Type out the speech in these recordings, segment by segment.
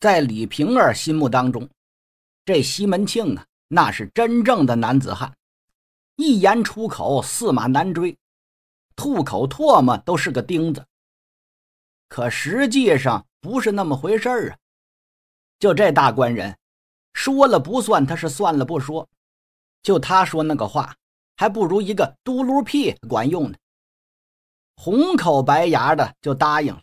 在李瓶儿心目当中，这西门庆啊，那是真正的男子汉，一言出口驷马难追，吐口唾沫都是个钉子。可实际上不是那么回事儿啊！就这大官人，说了不算，他是算了不说。就他说那个话，还不如一个嘟噜屁管用呢。红口白牙的就答应了。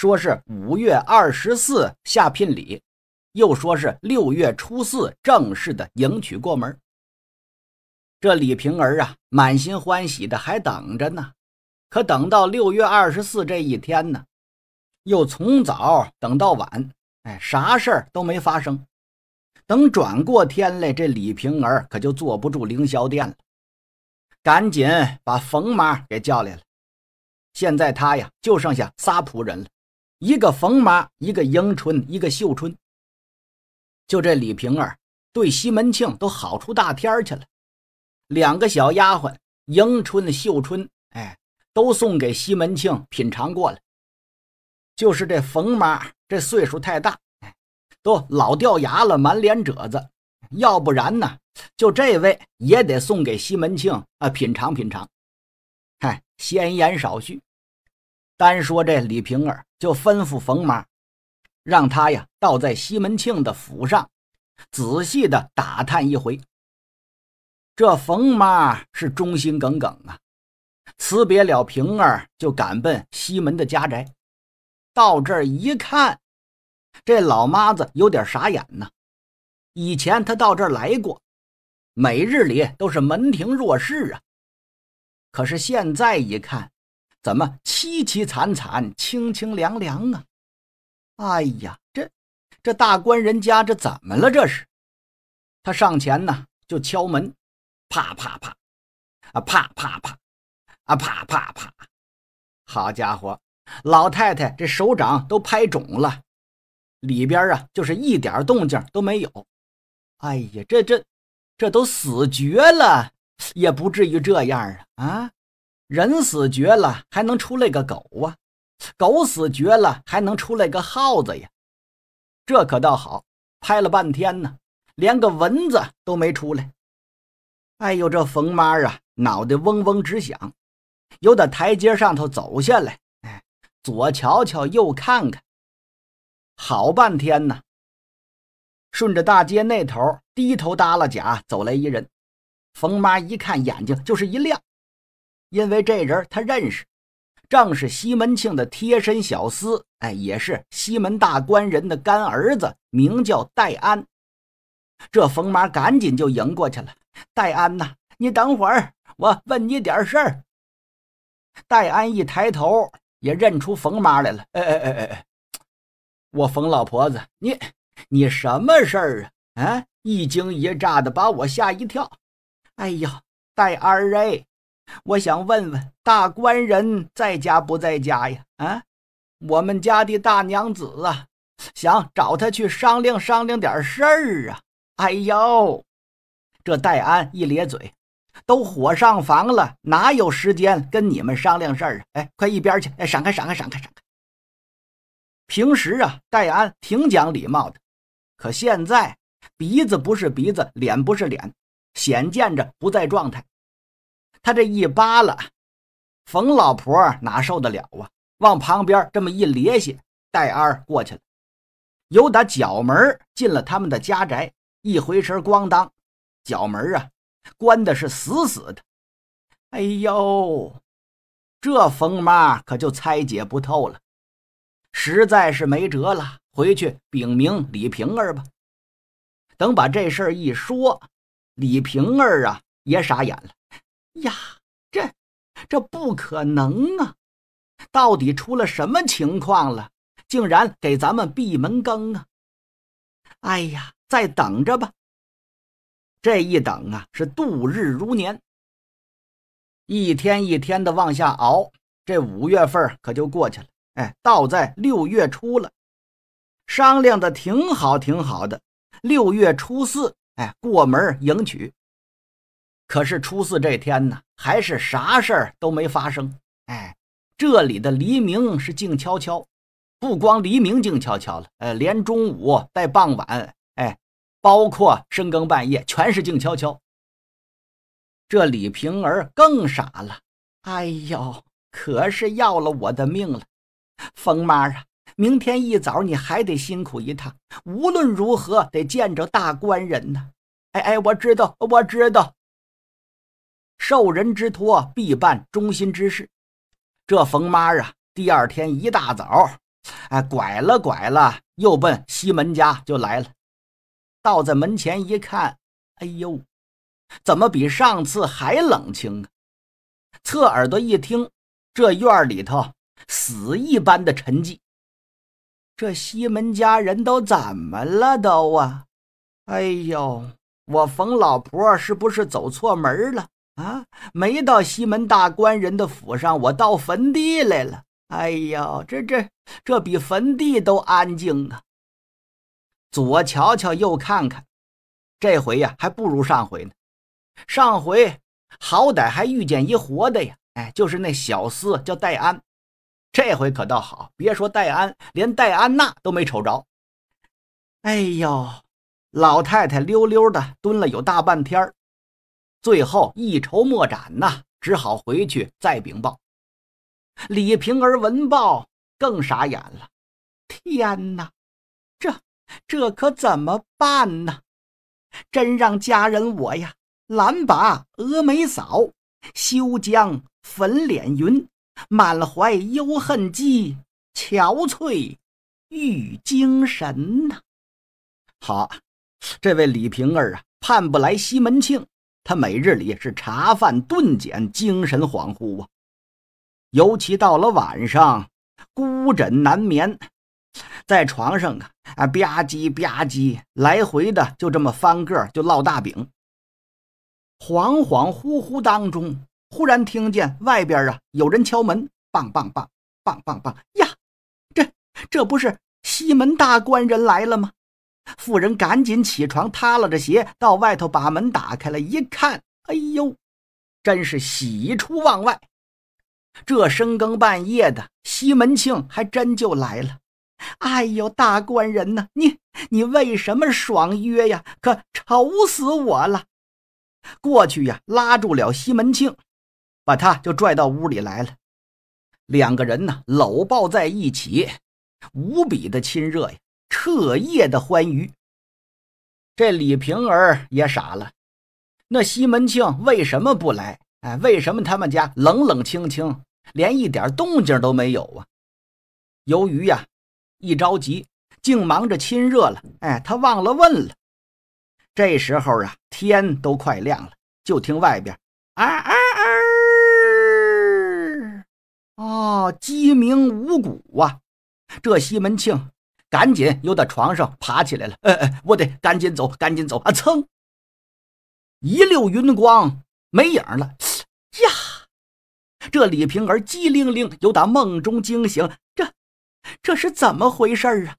说是五月二十四下聘礼，又说是六月初四正式的迎娶过门。这李平儿啊，满心欢喜的还等着呢。可等到六月二十四这一天呢，又从早等到晚，哎，啥事儿都没发生。等转过天来，这李平儿可就坐不住凌霄殿了，赶紧把冯妈给叫来了。现在他呀，就剩下仨仆人了。一个冯妈，一个迎春，一个秀春，就这李瓶儿对西门庆都好出大天儿去了。两个小丫鬟迎春、秀春，哎，都送给西门庆品尝过了。就是这冯妈，这岁数太大，哎，都老掉牙了，满脸褶子。要不然呢，就这位也得送给西门庆啊品尝品尝。嗨，闲言少叙。单说这李瓶儿就吩咐冯妈，让他呀到在西门庆的府上，仔细的打探一回。这冯妈是忠心耿耿啊，辞别了平儿，就赶奔西门的家宅。到这儿一看，这老妈子有点傻眼呢。以前他到这儿来过，每日里都是门庭若市啊，可是现在一看。怎么凄凄惨惨、清清凉凉啊？哎呀，这这大官人家这怎么了？这是他上前呢，就敲门，啪啪啪，啊啪啪啪，啊啪啪啪。好家伙，老太太这手掌都拍肿了，里边啊就是一点动静都没有。哎呀，这这这都死绝了，也不至于这样啊啊！人死绝了还能出来个狗啊，狗死绝了还能出来个耗子呀，这可倒好，拍了半天呢，连个蚊子都没出来。哎呦，这冯妈啊，脑袋嗡嗡直响，由得台阶上头走下来，哎，左瞧瞧，右看看，好半天呢。顺着大街那头，低头耷拉甲走来一人，冯妈一看，眼睛就是一亮。因为这人他认识，正是西门庆的贴身小厮，哎，也是西门大官人的干儿子，名叫戴安。这冯妈赶紧就迎过去了：“戴安呐，你等会儿，我问你点事儿。”戴安一抬头也认出冯妈来了：“哎哎哎哎哎，我冯老婆子，你你什么事儿啊？啊，一惊一乍的把我吓一跳。哎呀，戴二哎。”我想问问大官人在家不在家呀？啊，我们家的大娘子啊，想找他去商量商量点事儿啊。哎呦，这戴安一咧嘴，都火上房了，哪有时间跟你们商量事儿啊？哎，快一边去！哎，闪开，闪开，闪开，闪开。平时啊，戴安挺讲礼貌的，可现在鼻子不是鼻子，脸不是脸，显见着不在状态。他这一扒拉，冯老婆哪受得了啊？往旁边这么一咧趄，带儿过去了，有打角门进了他们的家宅。一回身，咣当，角门啊，关的是死死的。哎呦，这冯妈可就猜解不透了，实在是没辙了，回去禀明李平儿吧。等把这事儿一说，李平儿啊也傻眼了。呀，这，这不可能啊！到底出了什么情况了？竟然给咱们闭门羹啊！哎呀，再等着吧。这一等啊，是度日如年。一天一天的往下熬，这五月份可就过去了。哎，到在六月初了，商量的挺好，挺好的。六月初四，哎，过门迎娶。可是初四这天呢，还是啥事儿都没发生。哎，这里的黎明是静悄悄，不光黎明静悄悄了，呃，连中午带傍晚，哎，包括深更半夜，全是静悄悄。这李萍儿更傻了，哎呦，可是要了我的命了，冯妈啊，明天一早你还得辛苦一趟，无论如何得见着大官人呢。哎哎，我知道，我知道。受人之托，必办忠心之事。这冯妈啊，第二天一大早，哎，拐了拐了，又奔西门家就来了。到在门前一看，哎呦，怎么比上次还冷清啊？侧耳朵一听，这院里头死一般的沉寂。这西门家人都怎么了？都啊，哎呦，我冯老婆是不是走错门了？啊！没到西门大官人的府上，我到坟地来了。哎呦，这这这比坟地都安静啊！左瞧瞧，右看看，这回呀，还不如上回呢。上回好歹还遇见一活的呀，哎，就是那小厮叫戴安。这回可倒好，别说戴安，连戴安娜都没瞅着。哎呦，老太太溜溜的蹲了有大半天儿。最后一筹莫展呐，只好回去再禀报。李瓶儿闻报更傻眼了，天哪，这这可怎么办呢？真让家人我呀，懒把峨眉扫，休将粉脸云，满怀忧恨积，憔悴欲精神呐。好，这位李瓶儿啊，盼不来西门庆。他每日里是茶饭顿减，精神恍惚啊。尤其到了晚上，孤枕难眠，在床上啊啊吧唧吧唧来回的，就这么翻个就烙大饼。恍恍惚惚当中，忽然听见外边啊有人敲门，棒棒棒棒棒棒呀，这这不是西门大官人来了吗？妇人赶紧起床，塌拉着鞋到外头把门打开了，一看，哎呦，真是喜出望外！这深更半夜的，西门庆还真就来了。哎呦，大官人呐，你你为什么爽约呀？可愁死我了！过去呀，拉住了西门庆，把他就拽到屋里来了。两个人呢，搂抱在一起，无比的亲热呀。彻夜的欢愉，这李瓶儿也傻了。那西门庆为什么不来？哎，为什么他们家冷冷清清，连一点动静都没有啊？由于呀，一着急，竟忙着亲热了。哎，他忘了问了。这时候啊，天都快亮了，就听外边啊啊啊！啊，鸡鸣五鼓啊，这西门庆。赶紧又在床上爬起来了，哎哎，我得赶紧走，赶紧走啊！噌，一溜云光没影了呀！这李瓶儿机灵灵由打梦中惊醒，这这是怎么回事儿啊？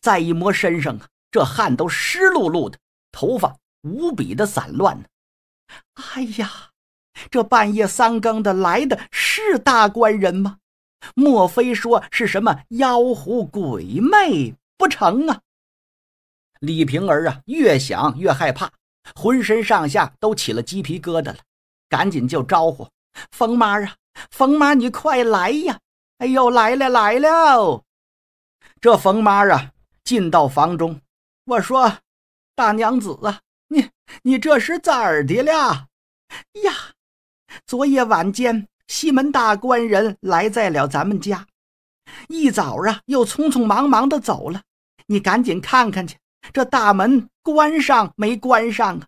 再一摸身上啊，这汗都湿漉漉的，头发无比的散乱呢。哎呀，这半夜三更的来的是大官人吗？莫非说是什么妖狐鬼魅不成啊？李瓶儿啊，越想越害怕，浑身上下都起了鸡皮疙瘩了，赶紧就招呼冯妈啊，冯妈你快来呀！哎呦，来了来了！这冯妈啊，进到房中，我说：“大娘子啊，你你这是咋的了？呀，昨夜晚间。”西门大官人来在了咱们家，一早啊又匆匆忙忙的走了。你赶紧看看去，这大门关上没关上啊？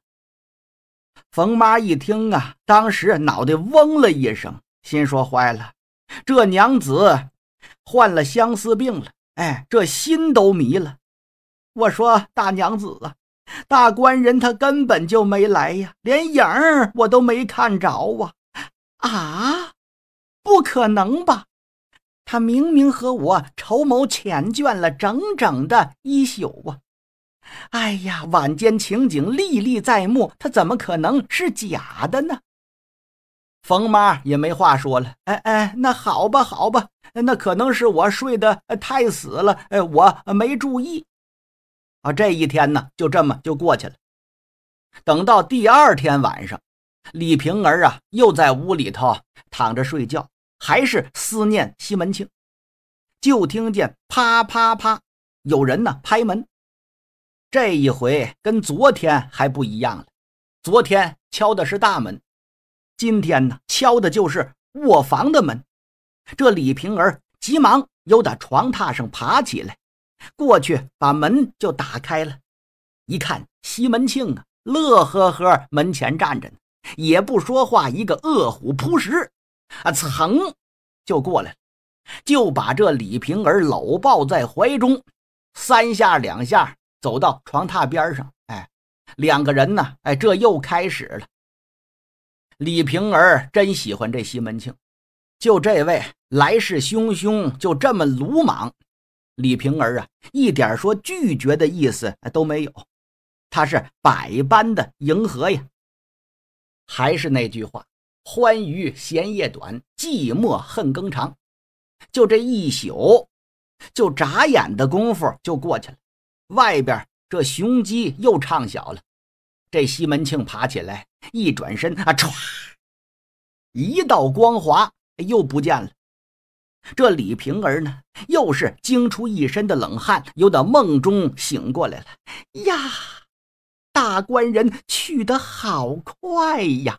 冯妈一听啊，当时脑袋嗡了一声，心说坏了，这娘子患了相思病了，哎，这心都迷了。我说大娘子啊，大官人他根本就没来呀，连影儿我都没看着啊。啊，不可能吧！他明明和我筹谋缱绻了整整的一宿啊！哎呀，晚间情景历历在目，他怎么可能是假的呢？冯妈也没话说了。哎哎，那好吧好吧，那可能是我睡得太死了，哎，我没注意。啊，这一天呢，就这么就过去了。等到第二天晚上。李瓶儿啊，又在屋里头躺着睡觉，还是思念西门庆。就听见啪啪啪，有人呢拍门。这一回跟昨天还不一样了，昨天敲的是大门，今天呢敲的就是卧房的门。这李瓶儿急忙又在床榻上爬起来，过去把门就打开了。一看，西门庆啊，乐呵呵门前站着呢。也不说话，一个饿虎扑食，啊，噌，就过来了，就把这李瓶儿搂抱在怀中，三下两下走到床榻边上，哎，两个人呢，哎，这又开始了。李瓶儿真喜欢这西门庆，就这位来势汹汹，就这么鲁莽。李瓶儿啊，一点说拒绝的意思都没有，他是百般的迎合呀。还是那句话，欢娱闲夜短，寂寞恨更长。就这一宿，就眨眼的功夫就过去了。外边这雄鸡又唱晓了，这西门庆爬起来一转身，啊，歘，一道光华又不见了。这李瓶儿呢，又是惊出一身的冷汗，又点梦中醒过来了呀。大官人去的好快呀！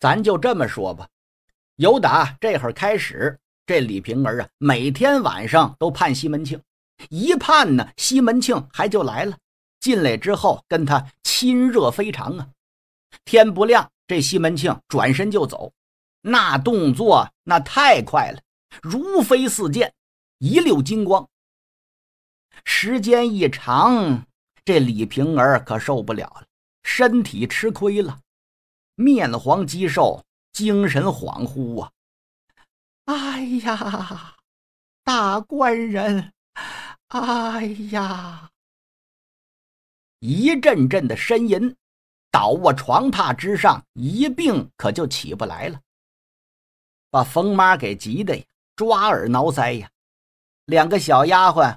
咱就这么说吧，由打这会儿开始，这李瓶儿啊，每天晚上都盼西门庆，一盼呢，西门庆还就来了。进来之后，跟他亲热非常啊。天不亮，这西门庆转身就走，那动作那太快了，如飞似箭，一溜金光。时间一长。这李瓶儿可受不了了，身体吃亏了，面黄肌瘦，精神恍惚啊！哎呀，大官人，哎呀！一阵阵的呻吟，倒卧床榻之上，一病可就起不来了。把冯妈给急的呀，抓耳挠腮呀。两个小丫鬟，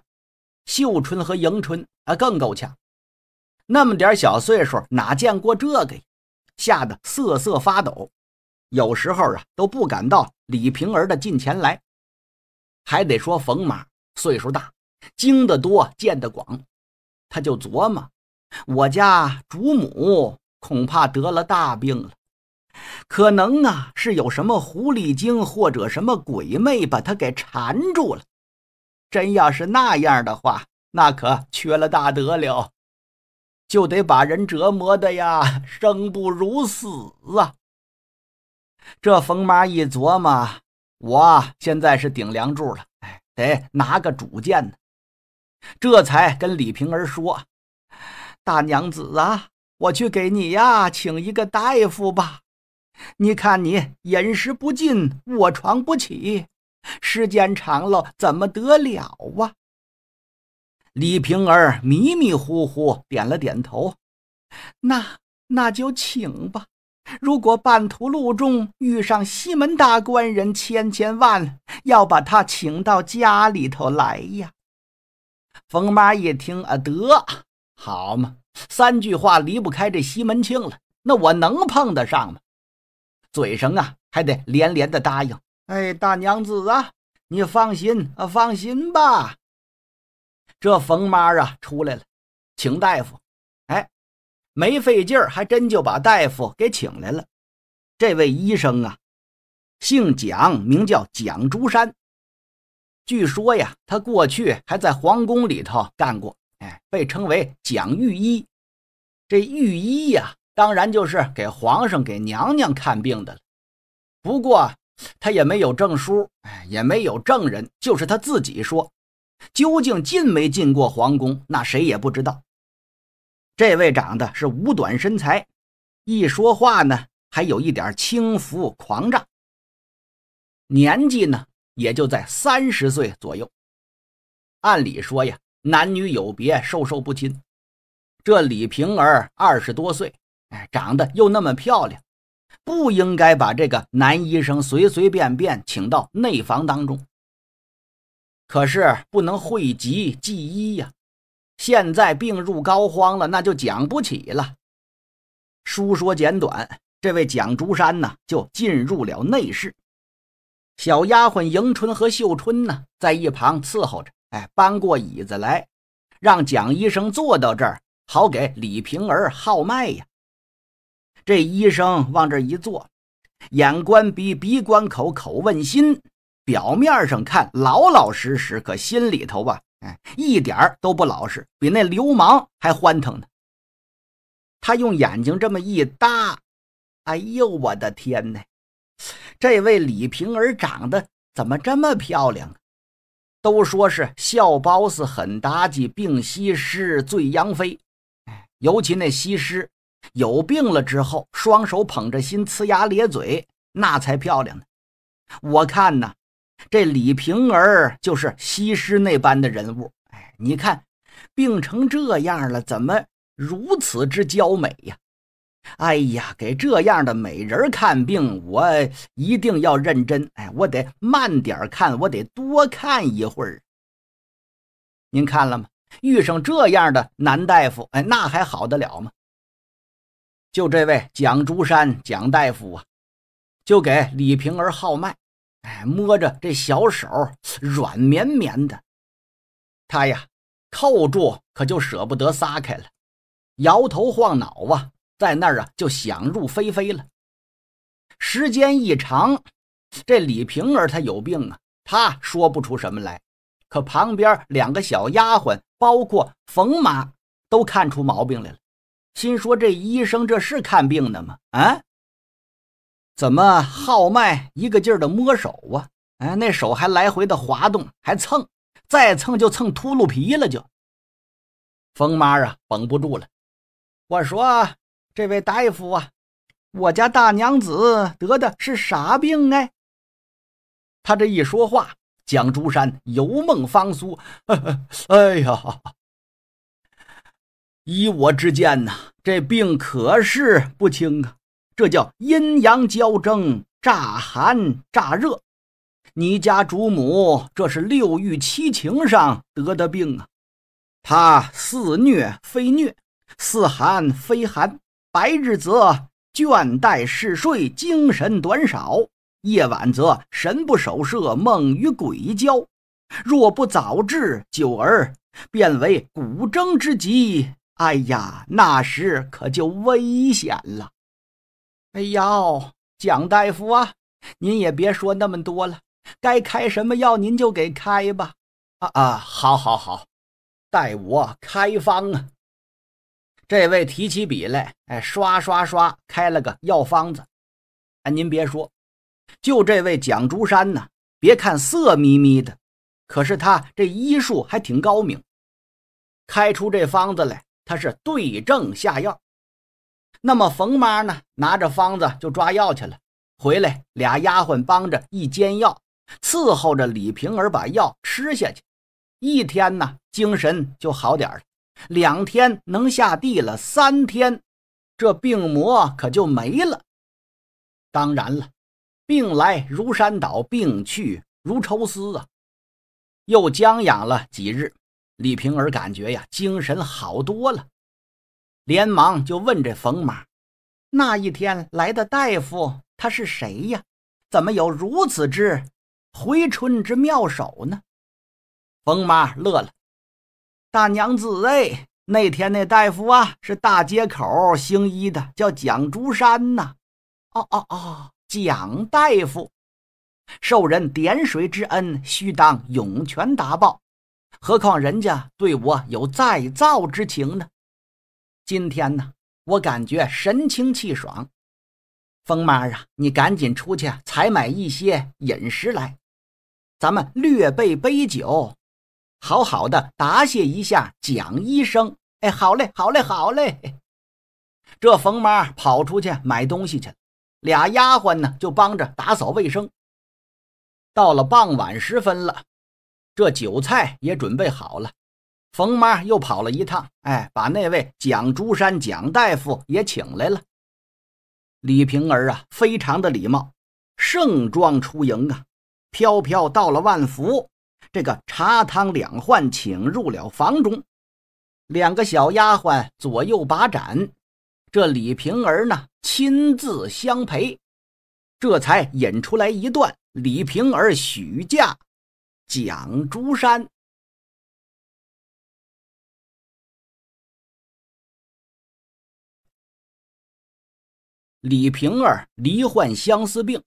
秀春和迎春啊，更够呛。那么点小岁数哪见过这个，吓得瑟瑟发抖，有时候啊都不敢到李瓶儿的近前来，还得说冯马岁数大，精得多，见得广，他就琢磨，我家主母恐怕得了大病了，可能啊是有什么狐狸精或者什么鬼魅把他给缠住了，真要是那样的话，那可缺了大德了。就得把人折磨的呀，生不如死啊！这冯妈一琢磨，我现在是顶梁柱了，哎，得拿个主见呢。这才跟李瓶儿说：“大娘子啊，我去给你呀请一个大夫吧。你看你饮食不进，卧床不起，时间长了怎么得了啊？”李瓶儿迷迷糊糊点了点头，那那就请吧。如果半途路中遇上西门大官人，千千万要把他请到家里头来呀。冯妈一听啊，得，好嘛，三句话离不开这西门庆了。那我能碰得上吗？嘴上啊，还得连连的答应。哎，大娘子啊，你放心啊，放心吧。这冯妈啊出来了，请大夫。哎，没费劲儿，还真就把大夫给请来了。这位医生啊，姓蒋，名叫蒋竹山。据说呀，他过去还在皇宫里头干过，哎，被称为蒋御医。这御医呀，当然就是给皇上、给娘娘看病的了。不过他也没有证书，哎，也没有证人，就是他自己说。究竟进没进过皇宫，那谁也不知道。这位长得是五短身材，一说话呢还有一点轻浮狂躁。年纪呢也就在三十岁左右。按理说呀，男女有别，授受不亲。这李瓶儿二十多岁，哎，长得又那么漂亮，不应该把这个男医生随随便便请到内房当中。可是不能讳疾忌医呀，现在病入膏肓了，那就讲不起了。书说简短，这位蒋竹山呢，就进入了内室。小丫鬟迎春和秀春呢，在一旁伺候着。哎，搬过椅子来，让蒋医生坐到这儿，好给李瓶儿号脉呀。这医生往这一坐，眼观鼻，鼻观口，口问心。表面上看老老实实，可心里头吧，哎，一点儿都不老实，比那流氓还欢腾呢。他用眼睛这么一搭，哎呦，我的天哪！这位李瓶儿长得怎么这么漂亮？都说是笑包姒很妲己病西施醉杨妃，哎，尤其那西施有病了之后，双手捧着心，呲牙咧嘴，那才漂亮呢。我看呢。这李瓶儿就是西施那般的人物，哎，你看，病成这样了，怎么如此之娇美呀？哎呀，给这样的美人看病，我一定要认真，哎，我得慢点看，我得多看一会儿。您看了吗？遇上这样的男大夫，哎，那还好得了吗？就这位蒋竹山蒋大夫啊，就给李瓶儿号脉。哎，摸着这小手软绵绵的，他呀扣住可就舍不得撒开了，摇头晃脑啊，在那儿啊就想入非非了。时间一长，这李瓶儿她有病啊，她说不出什么来，可旁边两个小丫鬟，包括冯妈，都看出毛病来了，心说这医生这是看病的吗？啊？怎么号脉？一个劲儿的摸手啊！哎，那手还来回的滑动，还蹭，再蹭就蹭秃噜皮了。就，疯妈啊，绷不住了。我说，这位大夫啊，我家大娘子得的是啥病呢？他这一说话，蒋竹山油梦方苏，呵 呵哎呀，依我之见呐，这病可是不轻啊。这叫阴阳交争，乍寒乍热。你家主母这是六欲七情上得的病啊！他似虐非虐，似寒非寒。白日则倦怠嗜睡，精神短少；夜晚则神不守舍，梦与鬼交。若不早治，久而变为骨蒸之疾。哎呀，那时可就危险了。哎呦，蒋大夫啊，您也别说那么多了，该开什么药您就给开吧。啊啊，好，好，好，代我开方啊。这位提起笔来，哎，刷刷刷开了个药方子。哎，您别说，就这位蒋竹山呢，别看色眯眯的，可是他这医术还挺高明，开出这方子来，他是对症下药。那么冯妈呢，拿着方子就抓药去了。回来，俩丫鬟帮着一煎药，伺候着李萍儿把药吃下去。一天呢，精神就好点了；两天能下地了；三天，这病魔可就没了。当然了，病来如山倒，病去如抽丝啊。又将养了几日，李萍儿感觉呀，精神好多了。连忙就问这冯妈：“那一天来的大夫他是谁呀？怎么有如此之回春之妙手呢？”冯妈乐了：“大娘子哎，那天那大夫啊是大街口行医的，叫蒋竹山呐。哦哦哦，蒋大夫，受人点水之恩，须当涌泉答报，何况人家对我有再造之情呢？”今天呢，我感觉神清气爽。冯妈啊，你赶紧出去采买一些饮食来，咱们略备杯酒，好好的答谢一下蒋医生。哎，好嘞，好嘞，好嘞。这冯妈跑出去买东西去了，俩丫鬟呢就帮着打扫卫生。到了傍晚时分了，这酒菜也准备好了。冯妈又跑了一趟，哎，把那位蒋竹山蒋大夫也请来了。李瓶儿啊，非常的礼貌，盛装出迎啊，飘飘到了万福这个茶汤两换，请入了房中。两个小丫鬟左右把盏，这李瓶儿呢，亲自相陪，这才引出来一段李瓶儿许嫁蒋竹山。李瓶儿罹患相思病。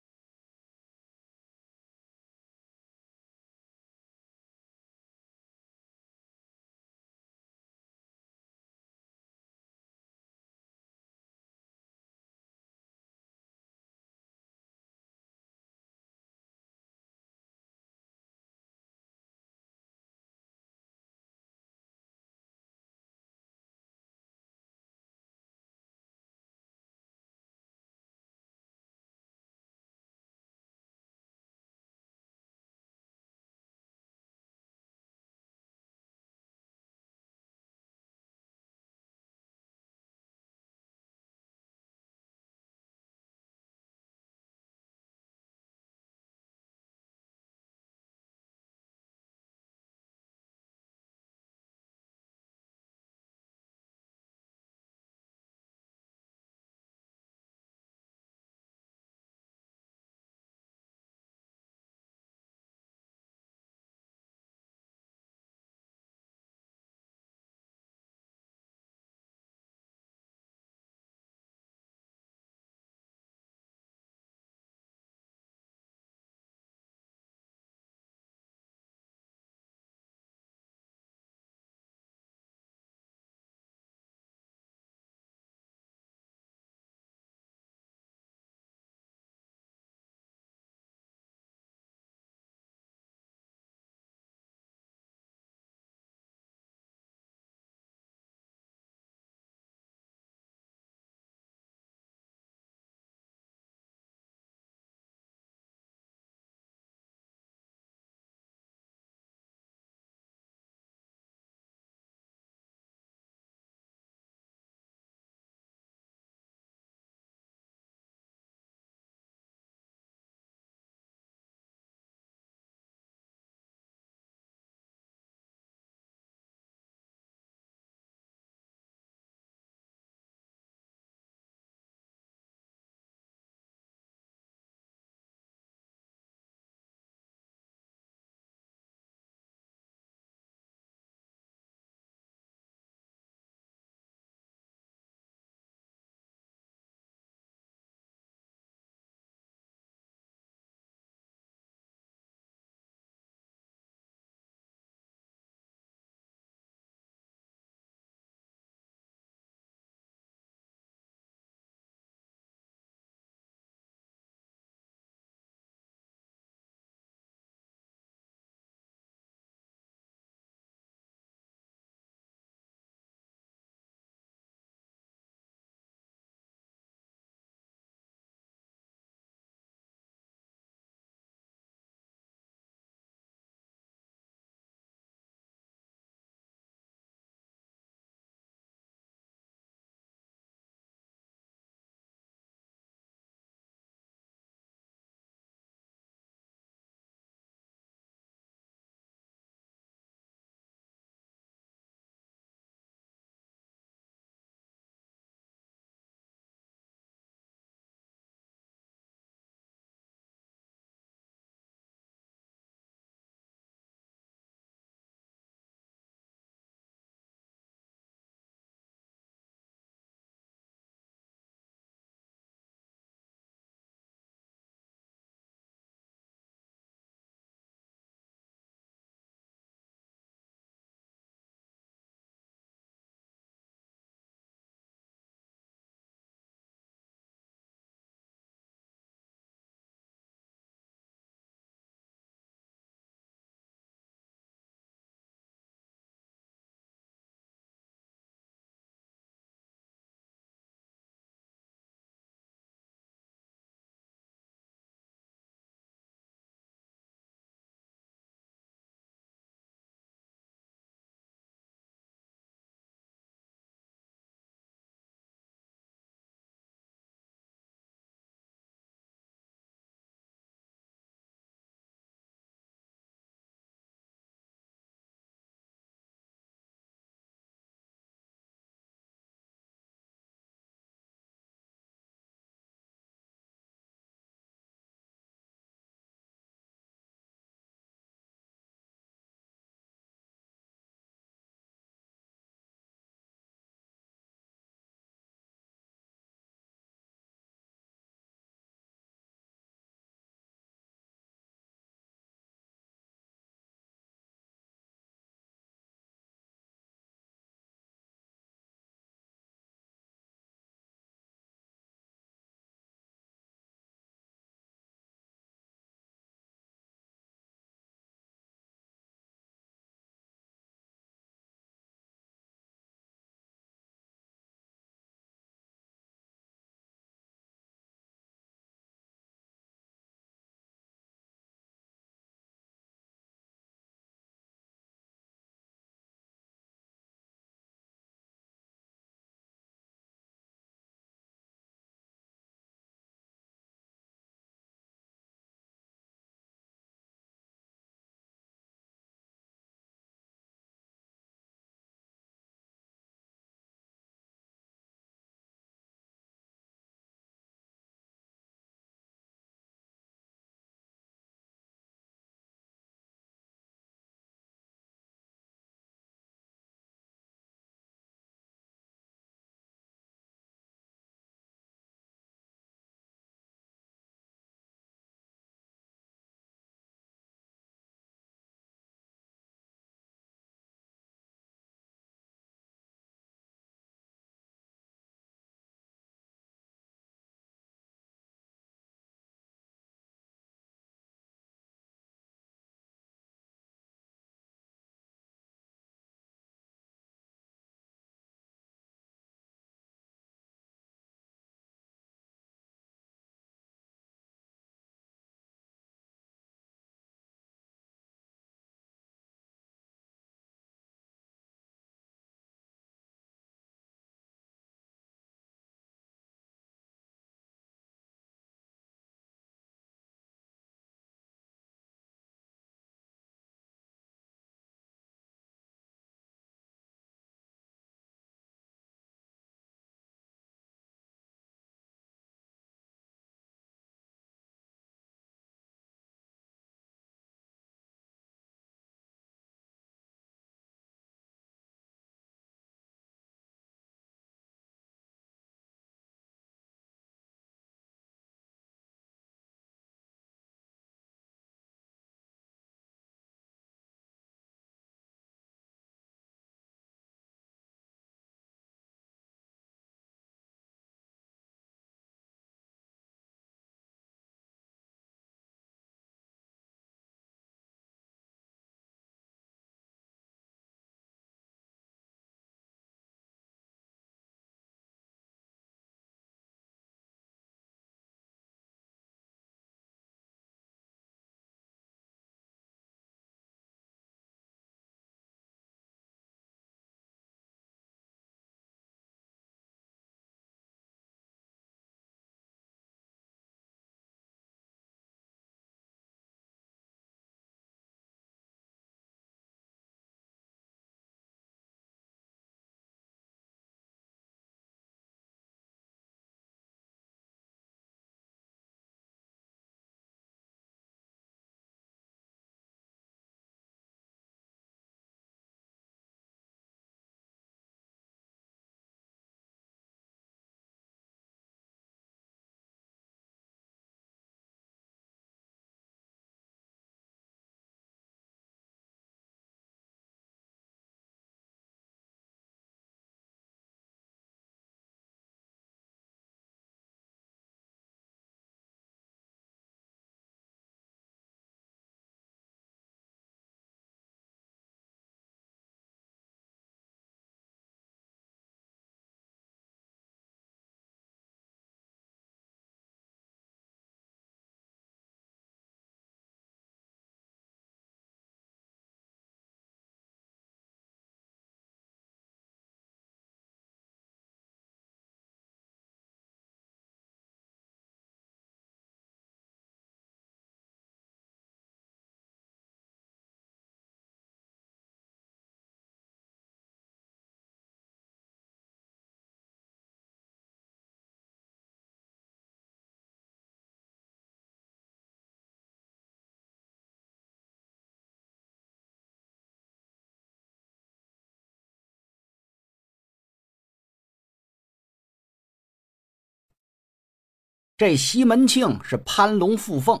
这西门庆是攀龙附凤，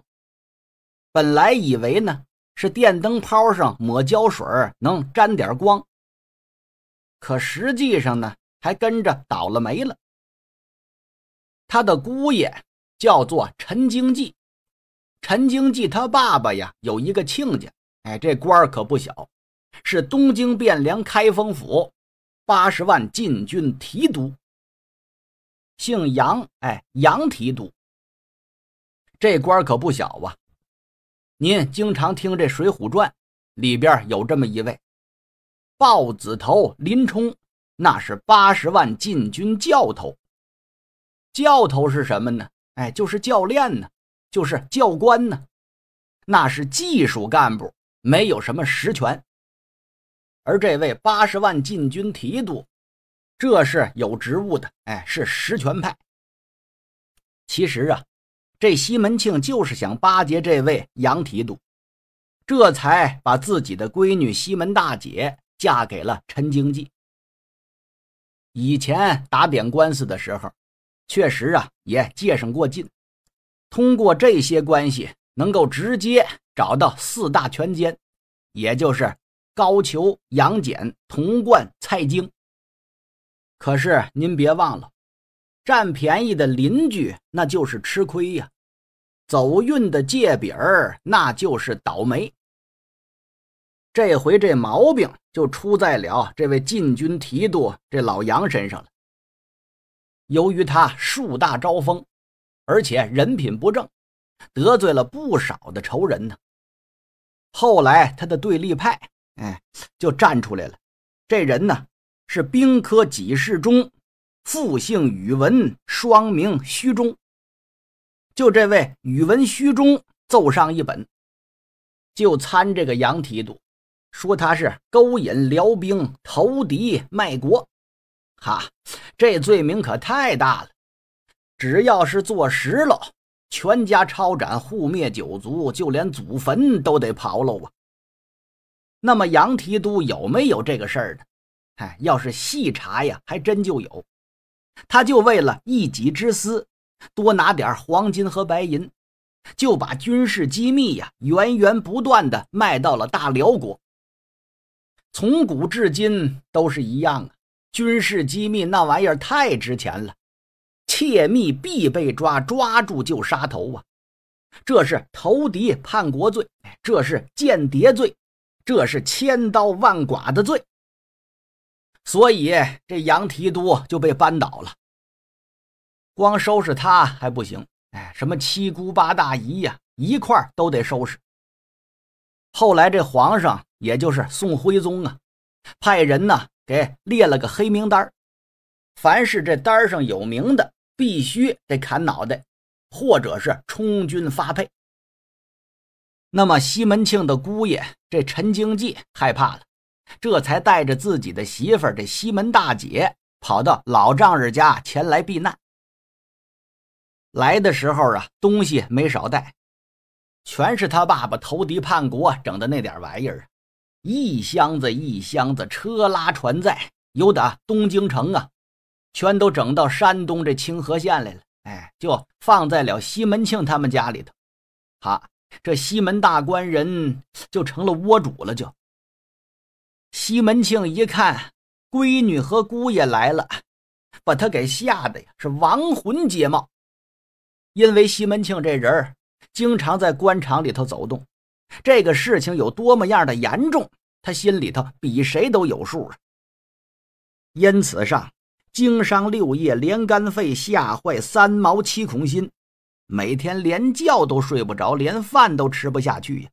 本来以为呢是电灯泡上抹胶水能沾点光，可实际上呢还跟着倒了霉了。他的姑爷叫做陈经济，陈经济他爸爸呀有一个亲家，哎，这官可不小，是东京汴梁开封府八十万禁军提督。姓杨，哎，杨提督。这官可不小啊！您经常听这《水浒传》里边有这么一位豹子头林冲，那是八十万禁军教头。教头是什么呢？哎，就是教练呢，就是教官呢，那是技术干部，没有什么实权。而这位八十万禁军提督。这是有职务的，哎，是实权派。其实啊，这西门庆就是想巴结这位杨提督，这才把自己的闺女西门大姐嫁给了陈经济。以前打点官司的时候，确实啊也借上过劲，通过这些关系能够直接找到四大权奸，也就是高俅、杨戬、童贯、蔡京。可是您别忘了，占便宜的邻居那就是吃亏呀，走运的借笔儿那就是倒霉。这回这毛病就出在了这位禁军提督这老杨身上了。由于他树大招风，而且人品不正，得罪了不少的仇人呢。后来他的对立派，哎，就站出来了。这人呢？是兵科给事中，复姓宇文，双名虚中。就这位宇文虚中奏上一本，就参这个杨提督，说他是勾引辽兵投敌卖国。哈，这罪名可太大了，只要是坐实了，全家抄斩，户灭九族，就连祖坟都得刨喽啊！那么杨提督有没有这个事儿呢？哎，要是细查呀，还真就有。他就为了一己之私，多拿点黄金和白银，就把军事机密呀源源不断的卖到了大辽国。从古至今都是一样啊，军事机密那玩意儿太值钱了，窃密必被抓，抓住就杀头啊！这是投敌叛国罪，这是间谍罪，这是千刀万剐的罪。所以这杨提督就被扳倒了。光收拾他还不行，哎，什么七姑八大姨呀，一块都得收拾。后来这皇上，也就是宋徽宗啊，派人呢给列了个黑名单凡是这单上有名的，必须得砍脑袋，或者是充军发配。那么西门庆的姑爷这陈经济害怕了。这才带着自己的媳妇儿，这西门大姐跑到老丈人家前来避难。来的时候啊，东西没少带，全是他爸爸投敌叛国整的那点玩意儿一箱子一箱子，车拉船载，由得东京城啊，全都整到山东这清河县来了。哎，就放在了西门庆他们家里头。好，这西门大官人就成了窝主了，就。西门庆一看闺女和姑爷来了，把他给吓得呀，是亡魂皆冒。因为西门庆这人儿经常在官场里头走动，这个事情有多么样的严重，他心里头比谁都有数啊。因此上，经商六夜连肝肺吓坏三毛七孔心，每天连觉都睡不着，连饭都吃不下去呀。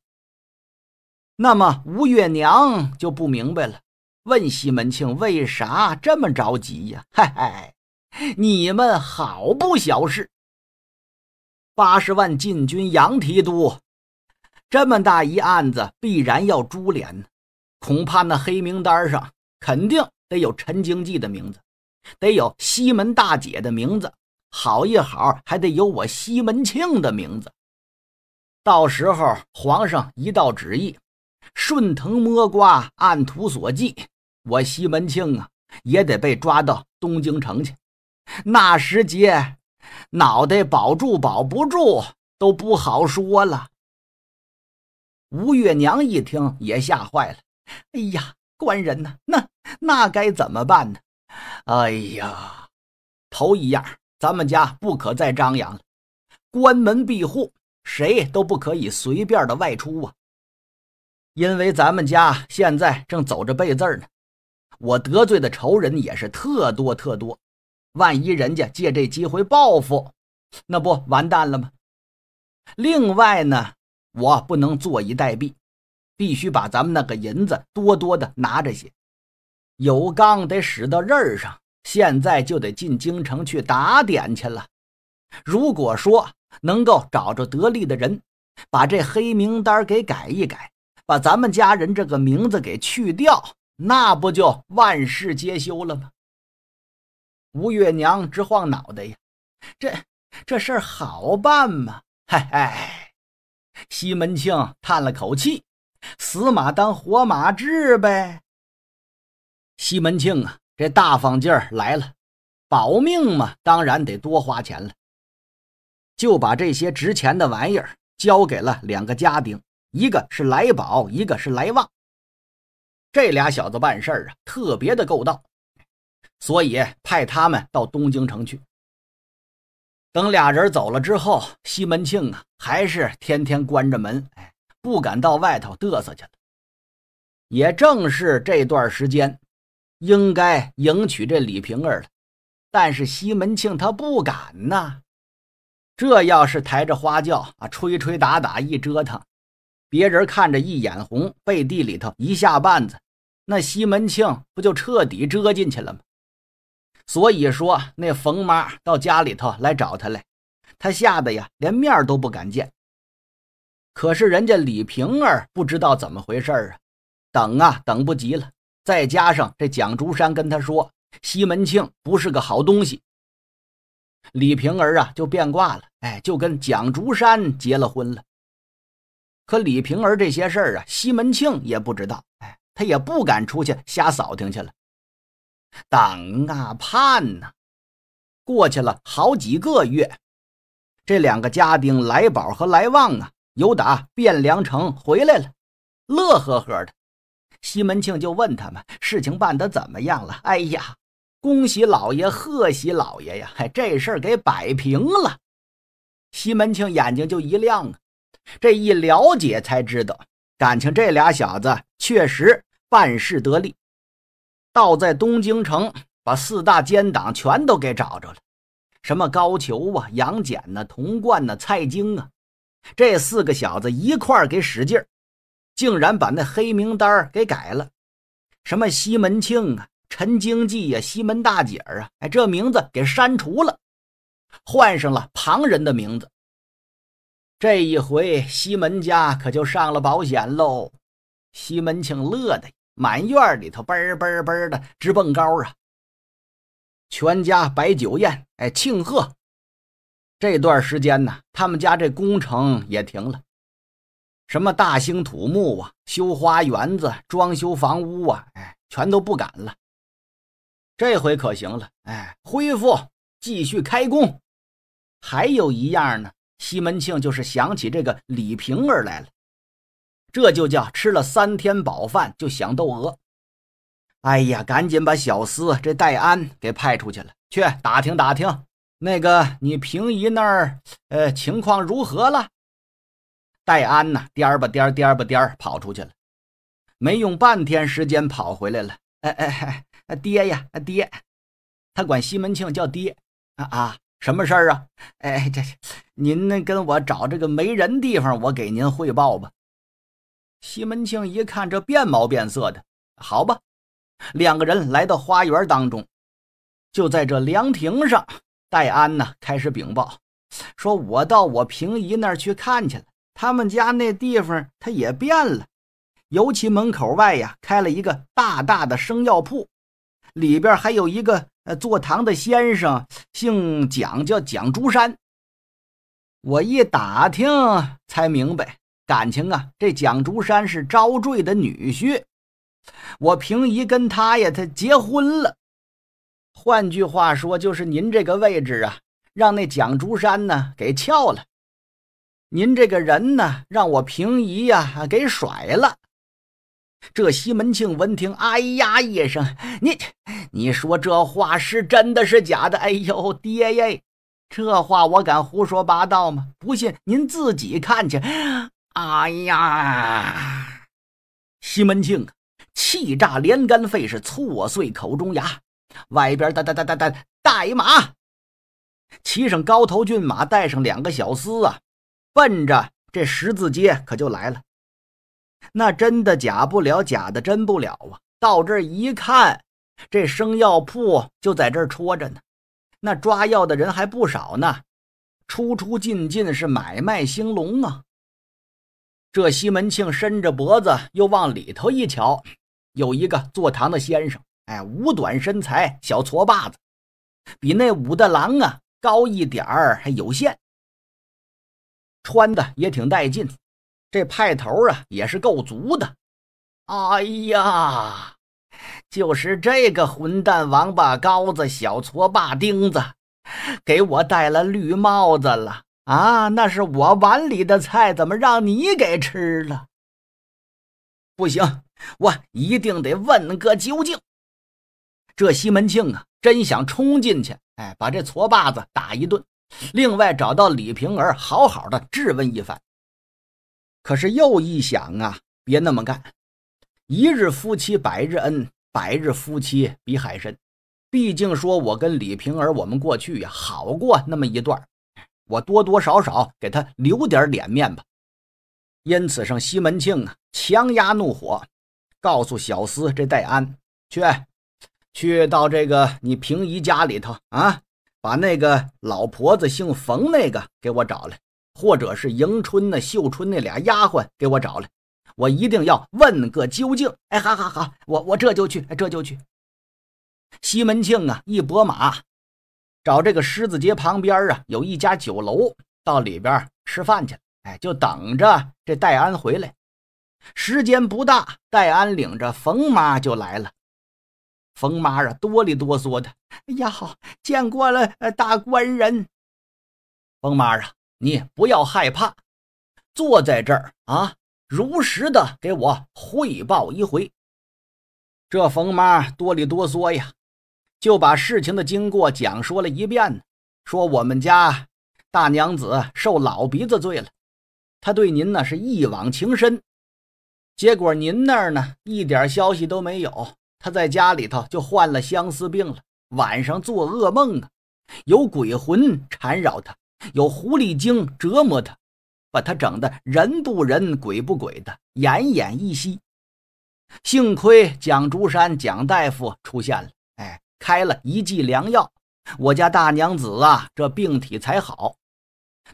那么吴月娘就不明白了，问西门庆为啥这么着急呀？嘿嘿，你们好不小事。八十万禁军杨提督，这么大一案子，必然要株连，恐怕那黑名单上肯定得有陈经济的名字，得有西门大姐的名字，好一好还得有我西门庆的名字。到时候皇上一道旨意。顺藤摸瓜，按图索骥，我西门庆啊，也得被抓到东京城去。那时节，脑袋保住保不住都不好说了。吴月娘一听也吓坏了，哎呀，官人呐，那那该怎么办呢？哎呀，头一样，咱们家不可再张扬了，关门闭户，谁都不可以随便的外出啊。因为咱们家现在正走着背字呢，我得罪的仇人也是特多特多，万一人家借这机会报复，那不完蛋了吗？另外呢，我不能坐以待毙，必须把咱们那个银子多多的拿着些，有钢得使到刃上，现在就得进京城去打点去了。如果说能够找着得力的人，把这黑名单给改一改。把咱们家人这个名字给去掉，那不就万事皆休了吗？吴月娘直晃脑袋呀，这这事儿好办吗？嘿嘿，西门庆叹了口气，死马当活马治呗。西门庆啊，这大方劲儿来了，保命嘛，当然得多花钱了，就把这些值钱的玩意儿交给了两个家丁。一个是来宝，一个是来旺，这俩小子办事儿啊，特别的够道，所以派他们到东京城去。等俩人走了之后，西门庆啊，还是天天关着门，哎，不敢到外头嘚瑟去了。也正是这段时间，应该迎娶这李瓶儿了，但是西门庆他不敢呐，这要是抬着花轿啊，吹吹打打一折腾。别人看着一眼红，背地里头一下绊子，那西门庆不就彻底折进去了吗？所以说，那冯妈到家里头来找他来，他吓得呀，连面都不敢见。可是人家李瓶儿不知道怎么回事啊，等啊等不及了，再加上这蒋竹山跟他说西门庆不是个好东西，李瓶儿啊就变卦了，哎，就跟蒋竹山结了婚了。可李瓶儿这些事儿啊，西门庆也不知道，哎，他也不敢出去瞎扫听去了。等啊盼呐，过去了好几个月，这两个家丁来宝和来旺啊，由打汴梁城回来了，乐呵呵的。西门庆就问他们事情办得怎么样了？哎呀，恭喜老爷，贺喜老爷呀！嗨，这事儿给摆平了。西门庆眼睛就一亮啊。这一了解才知道，感情这俩小子确实办事得力，倒在东京城把四大奸党全都给找着了，什么高俅啊、杨戬呐、童贯呐、蔡京啊，这四个小子一块儿给使劲儿，竟然把那黑名单给改了，什么西门庆啊、陈经济呀、西门大姐啊，哎，这名字给删除了，换上了旁人的名字。这一回西门家可就上了保险喽，西门庆乐的满院里头嘣嘣嘣的直蹦高啊！全家摆酒宴，哎，庆贺。这段时间呢，他们家这工程也停了，什么大兴土木啊，修花园子、装修房屋啊，哎，全都不敢了。这回可行了，哎，恢复继续开工。还有一样呢。西门庆就是想起这个李瓶儿来了，这就叫吃了三天饱饭就想斗鹅。哎呀，赶紧把小厮这戴安给派出去了，去打听打听那个你平姨那儿，呃，情况如何了？戴安呢，颠吧颠，颠吧颠，跑出去了，没用半天时间跑回来了。哎哎，爹呀，爹，他管西门庆叫爹，啊啊。什么事儿啊？哎，这您呢跟我找这个没人地方，我给您汇报吧。西门庆一看这变毛变色的，好吧，两个人来到花园当中，就在这凉亭上，戴安呢开始禀报，说我到我平姨那儿去看去了，他们家那地方他也变了，尤其门口外呀开了一个大大的生药铺，里边还有一个。坐堂的先生姓蒋，叫蒋竹山。我一打听才明白，感情啊，这蒋竹山是招赘的女婿。我平姨跟他呀，他结婚了。换句话说，就是您这个位置啊，让那蒋竹山呢给撬了。您这个人呢，让我平姨呀给甩了。这西门庆闻听，哎呀一声：“你，你说这话是真的是假的？哎呦，爹耶！这话我敢胡说八道吗？不信您自己看去。”哎呀，西门庆啊，气炸连肝肺，是错碎口中牙。外边哒哒哒哒哒，带马，骑上高头骏马，带上两个小厮啊，奔着这十字街可就来了。那真的假不了，假的真不了啊！到这儿一看，这生药铺就在这儿戳着呢。那抓药的人还不少呢，出出进进是买卖兴隆啊。这西门庆伸着脖子又往里头一瞧，有一个坐堂的先生，哎，五短身材，小矬把子，比那武大郎啊高一点儿，还有线，穿的也挺带劲。这派头啊，也是够足的。哎呀，就是这个混蛋、王八羔子、小矬把钉子，给我戴了绿帽子了啊！那是我碗里的菜，怎么让你给吃了？不行，我一定得问个究竟。这西门庆啊，真想冲进去，哎，把这矬把子打一顿，另外找到李瓶儿，好好的质问一番。可是又一想啊，别那么干。一日夫妻百日恩，百日夫妻比海深。毕竟说我跟李萍儿，我们过去呀好过那么一段，我多多少少给他留点脸面吧。因此上，西门庆啊强压怒火，告诉小厮这戴安去，去到这个你平姨家里头啊，把那个老婆子姓冯那个给我找来。或者是迎春那、绣春那俩丫鬟给我找来，我一定要问个究竟。哎，好好好，我我这就去，这就去。西门庆啊，一拨马，找这个狮子街旁边啊，有一家酒楼，到里边吃饭去了。哎，就等着这戴安回来。时间不大，戴安领着冯妈就来了。冯妈啊，哆里哆嗦的，哎呀，好见过了大官人。冯妈啊。你不要害怕，坐在这儿啊，如实的给我汇报一回。这冯妈哆里哆嗦呀，就把事情的经过讲述了一遍，说我们家大娘子受老鼻子罪了，她对您呢是一往情深，结果您那儿呢一点消息都没有，她在家里头就患了相思病了，晚上做噩梦啊，有鬼魂缠绕她。有狐狸精折磨他，把他整得人不人鬼不鬼的，奄奄一息。幸亏蒋竹山蒋大夫出现了，哎，开了一剂良药，我家大娘子啊这病体才好。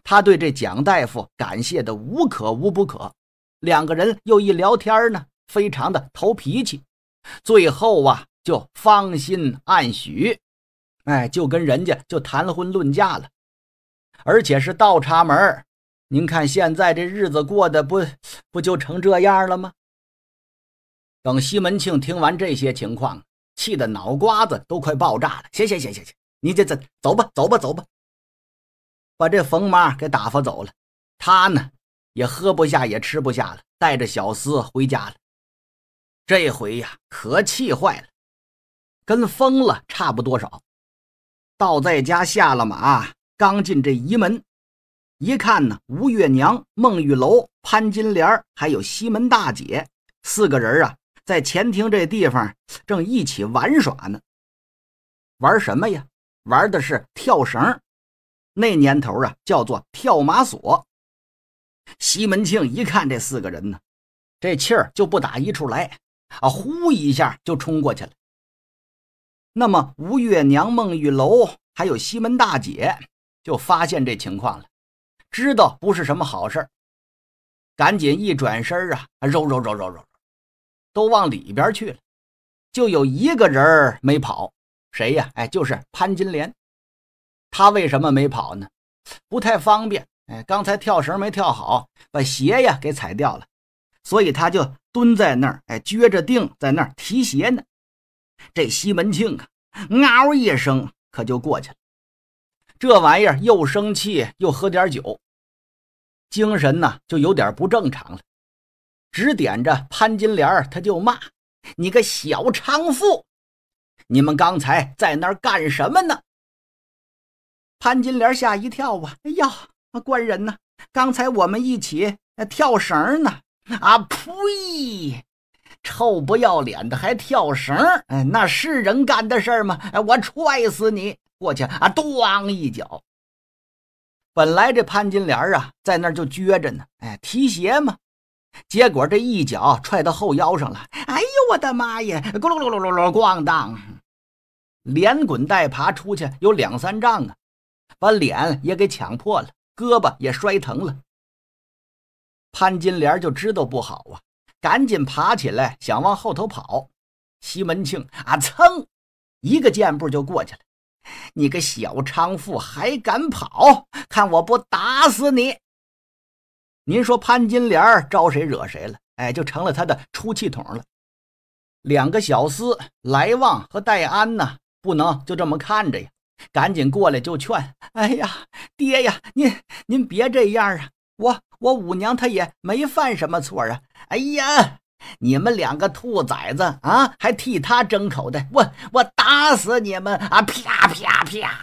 他对这蒋大夫感谢的无可无不可。两个人又一聊天呢，非常的投脾气，最后啊就芳心暗许，哎，就跟人家就谈婚论嫁了。而且是倒插门您看现在这日子过得不不就成这样了吗？等西门庆听完这些情况，气得脑瓜子都快爆炸了。行行行行行，你这这走吧走吧走吧，把这冯妈给打发走了。他呢也喝不下也吃不下了，带着小厮回家了。这回呀可气坏了，跟疯了差不多少。到在家下了马。刚进这仪门，一看呢，吴月娘、孟玉楼、潘金莲还有西门大姐四个人啊，在前厅这地方正一起玩耍呢。玩什么呀？玩的是跳绳，那年头啊，叫做跳马索。西门庆一看这四个人呢，这气儿就不打一处来啊，呼一下就冲过去了。那么吴月娘、孟玉楼还有西门大姐。就发现这情况了，知道不是什么好事赶紧一转身啊，揉揉揉揉揉，都往里边去了。就有一个人没跑，谁呀？哎，就是潘金莲。他为什么没跑呢？不太方便。哎，刚才跳绳没跳好，把鞋呀给踩掉了，所以他就蹲在那儿，哎，撅着腚在那儿提鞋呢。这西门庆啊，嗷一声可就过去了。这玩意儿又生气又喝点酒，精神呢就有点不正常了。指点着潘金莲他就骂：“你个小娼妇！你们刚才在那儿干什么呢？”潘金莲吓一跳啊！哎呀，官人呢？刚才我们一起跳绳呢。啊呸！臭不要脸的还跳绳！哎，那是人干的事儿吗？哎，我踹死你！过去啊，咣一脚！本来这潘金莲啊，在那就撅着呢，哎，提鞋嘛。结果这一脚踹到后腰上了，哎呦我的妈呀！咕噜噜噜噜噜，咣当，连滚带爬出去有两三丈啊，把脸也给抢破了，胳膊也摔疼了。潘金莲就知道不好啊，赶紧爬起来想往后头跑，西门庆啊，蹭一个箭步就过去了。你个小娼妇还敢跑？看我不打死你！您说潘金莲招谁惹谁了？哎，就成了他的出气筒了。两个小厮来旺和戴安呢，不能就这么看着呀，赶紧过来就劝。哎呀，爹呀，您您别这样啊！我我五娘她也没犯什么错啊！哎呀！你们两个兔崽子啊！还替他争口的，我我打死你们啊！啪啪啪，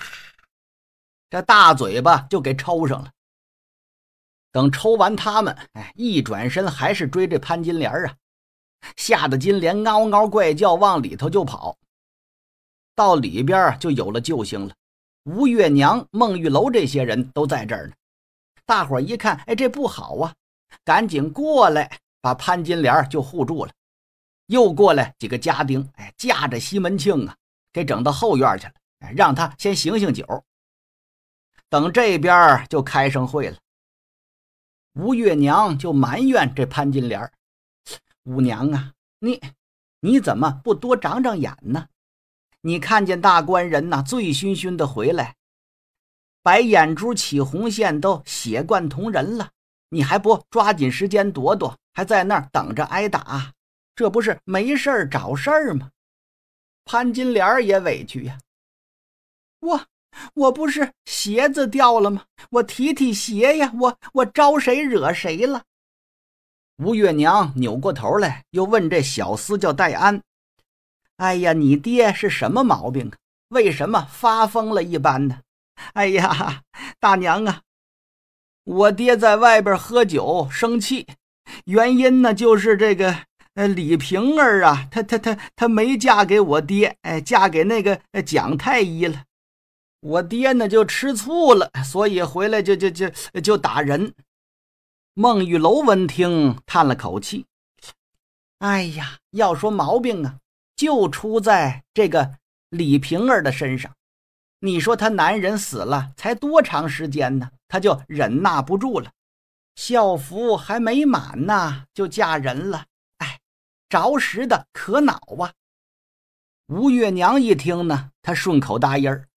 这大嘴巴就给抽上了。等抽完他们，哎，一转身还是追这潘金莲啊！吓得金莲嗷嗷怪叫，往里头就跑。到里边就有了救星了，吴月娘、孟玉楼这些人都在这儿呢。大伙一看，哎，这不好啊，赶紧过来。把潘金莲就护住了，又过来几个家丁，哎，架着西门庆啊，给整到后院去了，让他先醒醒酒。等这边就开上会了，吴月娘就埋怨这潘金莲五娘啊，你你怎么不多长长眼呢？你看见大官人呐，醉醺醺的回来，白眼珠起红线，都血贯瞳仁了，你还不抓紧时间躲躲？”还在那儿等着挨打，这不是没事儿找事儿吗？潘金莲也委屈呀。我我不是鞋子掉了吗？我提提鞋呀。我我招谁惹谁了？吴月娘扭过头来，又问这小厮叫戴安：“哎呀，你爹是什么毛病啊？为什么发疯了一般呢？”“哎呀，大娘啊，我爹在外边喝酒生气。”原因呢，就是这个呃，李萍儿啊，她她她她没嫁给我爹，哎，嫁给那个蒋太医了。我爹呢就吃醋了，所以回来就就就就打人。孟玉楼闻听，叹了口气：“哎呀，要说毛病啊，就出在这个李萍儿的身上。你说她男人死了才多长时间呢，她就忍耐不住了。”校服还没满呢，就嫁人了，哎，着实的可恼啊！吴月娘一听呢，她顺口答应儿，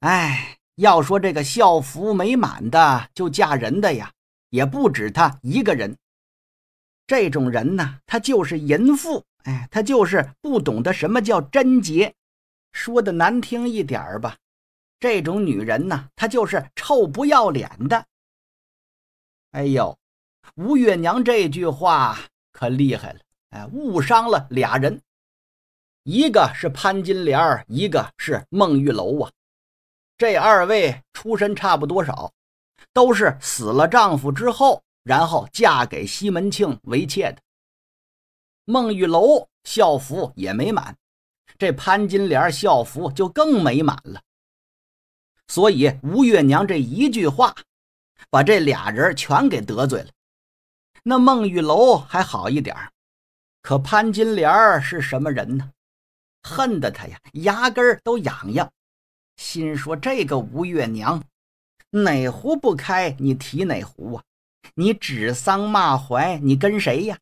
哎，要说这个校服没满的就嫁人的呀，也不止她一个人。这种人呢，她就是淫妇，哎，她就是不懂得什么叫贞洁。说的难听一点儿吧，这种女人呢，她就是臭不要脸的。哎呦，吴月娘这句话可厉害了！哎，误伤了俩人，一个是潘金莲一个是孟玉楼啊。这二位出身差不多少，都是死了丈夫之后，然后嫁给西门庆为妾的。孟玉楼孝服也美满，这潘金莲孝服就更美满了。所以吴月娘这一句话。把这俩人全给得罪了，那孟玉楼还好一点可潘金莲是什么人呢？恨得他呀，牙根都痒痒，心说这个吴月娘，哪壶不开你提哪壶啊！你指桑骂槐，你跟谁呀？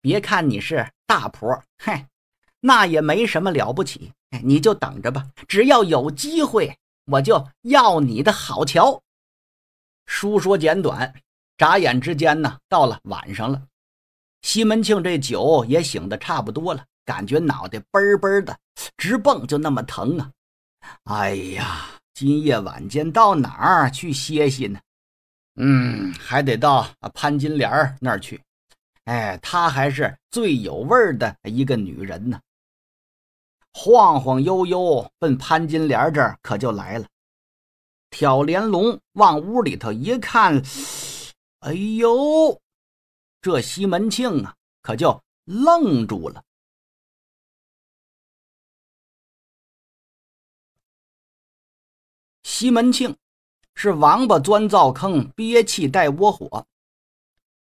别看你是大婆，嘿，那也没什么了不起，你就等着吧，只要有机会，我就要你的好瞧。书说简短，眨眼之间呢，到了晚上了。西门庆这酒也醒得差不多了，感觉脑袋嘣嘣的直蹦，就那么疼啊！哎呀，今夜晚间到哪儿去歇息呢？嗯，还得到潘金莲那儿去。哎，她还是最有味儿的一个女人呢。晃晃悠悠奔潘金莲这儿可就来了。挑帘笼往屋里头一看，哎呦，这西门庆啊，可就愣住了。西门庆是王八钻灶坑，憋气带窝火，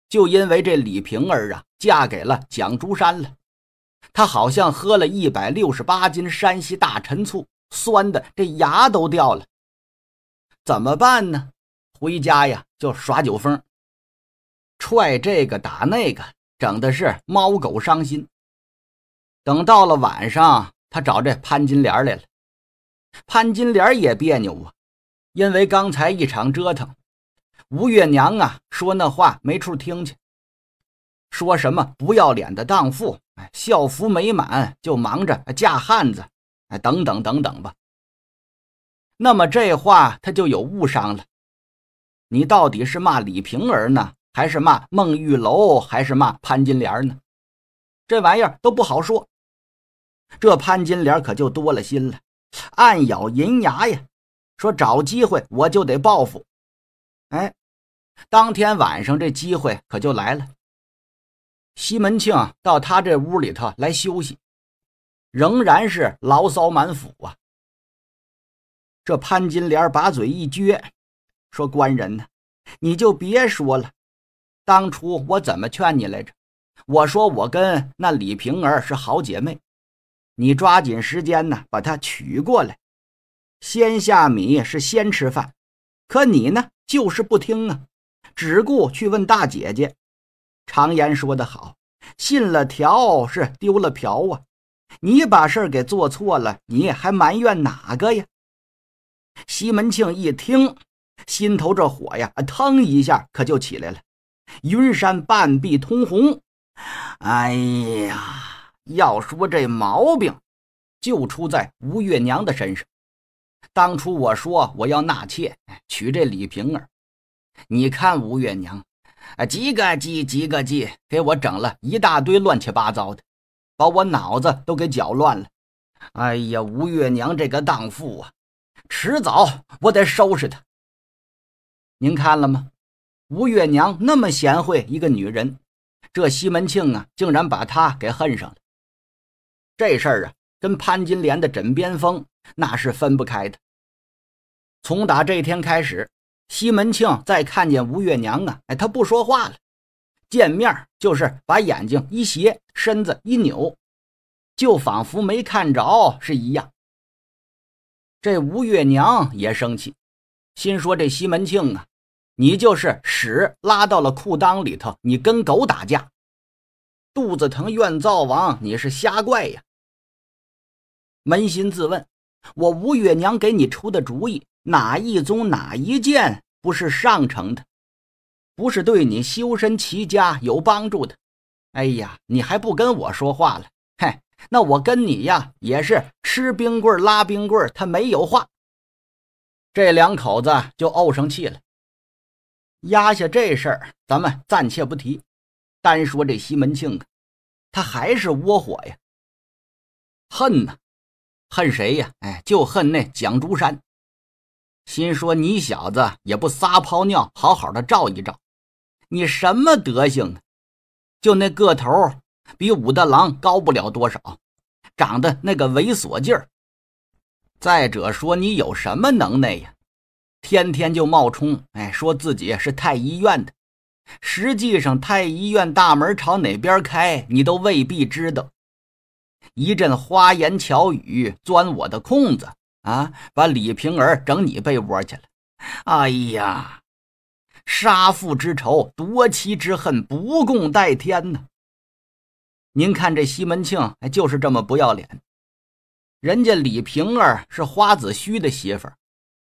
就因为这李瓶儿啊嫁给了蒋竹山了，他好像喝了一百六十八斤山西大陈醋，酸的这牙都掉了。怎么办呢？回家呀，就耍酒疯，踹这个打那个，整的是猫狗伤心。等到了晚上，他找这潘金莲来了。潘金莲也别扭啊，因为刚才一场折腾，吴月娘啊说那话没处听去，说什么不要脸的荡妇，哎，服没满就忙着嫁汉子，哎，等等等等吧。那么这话他就有误伤了。你到底是骂李瓶儿呢，还是骂孟玉楼，还是骂潘金莲呢？这玩意儿都不好说。这潘金莲可就多了心了，暗咬银牙呀，说找机会我就得报复。哎，当天晚上这机会可就来了。西门庆到他这屋里头来休息，仍然是牢骚满腹啊。这潘金莲把嘴一撅，说：“官人呢，你就别说了。当初我怎么劝你来着？我说我跟那李瓶儿是好姐妹，你抓紧时间呢，把她娶过来。先下米是先吃饭，可你呢就是不听啊，只顾去问大姐姐。常言说得好，信了条是丢了瓢啊。你把事儿给做错了，你还埋怨哪个呀？”西门庆一听，心头这火呀，腾一下可就起来了，云山半壁通红。哎呀，要说这毛病，就出在吴月娘的身上。当初我说我要纳妾娶这李瓶儿，你看吴月娘，啊，急个急，急个急，给我整了一大堆乱七八糟的，把我脑子都给搅乱了。哎呀，吴月娘这个荡妇啊！迟早我得收拾他。您看了吗？吴月娘那么贤惠一个女人，这西门庆啊，竟然把她给恨上了。这事儿啊，跟潘金莲的枕边风那是分不开的。从打这天开始，西门庆再看见吴月娘啊，哎，他不说话了，见面就是把眼睛一斜，身子一扭，就仿佛没看着是一样。这吴月娘也生气，心说：“这西门庆啊，你就是屎拉到了裤裆里头，你跟狗打架，肚子疼怨灶王，你是瞎怪呀！扪心自问，我吴月娘给你出的主意，哪一宗哪一件不是上乘的，不是对你修身齐家有帮助的？哎呀，你还不跟我说话了，嗨！”那我跟你呀，也是吃冰棍拉冰棍，他没有话。这两口子就怄生气了，压下这事儿，咱们暂且不提。单说这西门庆啊，他还是窝火呀，恨呢，恨谁呀？哎，就恨那蒋竹山，心说你小子也不撒泡尿好好的照一照，你什么德行啊？就那个头。比武大郎高不了多少，长得那个猥琐劲儿。再者说，你有什么能耐呀？天天就冒充，哎，说自己是太医院的。实际上，太医院大门朝哪边开，你都未必知道。一阵花言巧语，钻我的空子啊，把李瓶儿整你被窝去了。哎呀，杀父之仇，夺妻之恨，不共戴天呐！您看这西门庆哎，就是这么不要脸。人家李瓶儿是花子虚的媳妇儿，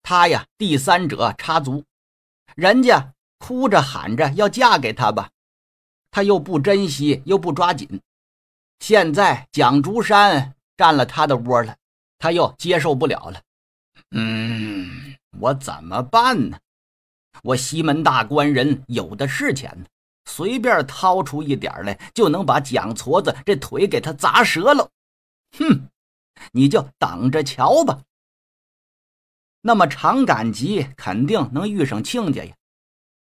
他呀第三者插足，人家哭着喊着要嫁给他吧，他又不珍惜又不抓紧。现在蒋竹山占了他的窝了，他又接受不了了。嗯，我怎么办呢？我西门大官人有的是钱呢。随便掏出一点来，就能把蒋矬子这腿给他砸折了。哼，你就等着瞧吧。那么常赶集，肯定能遇上亲家呀。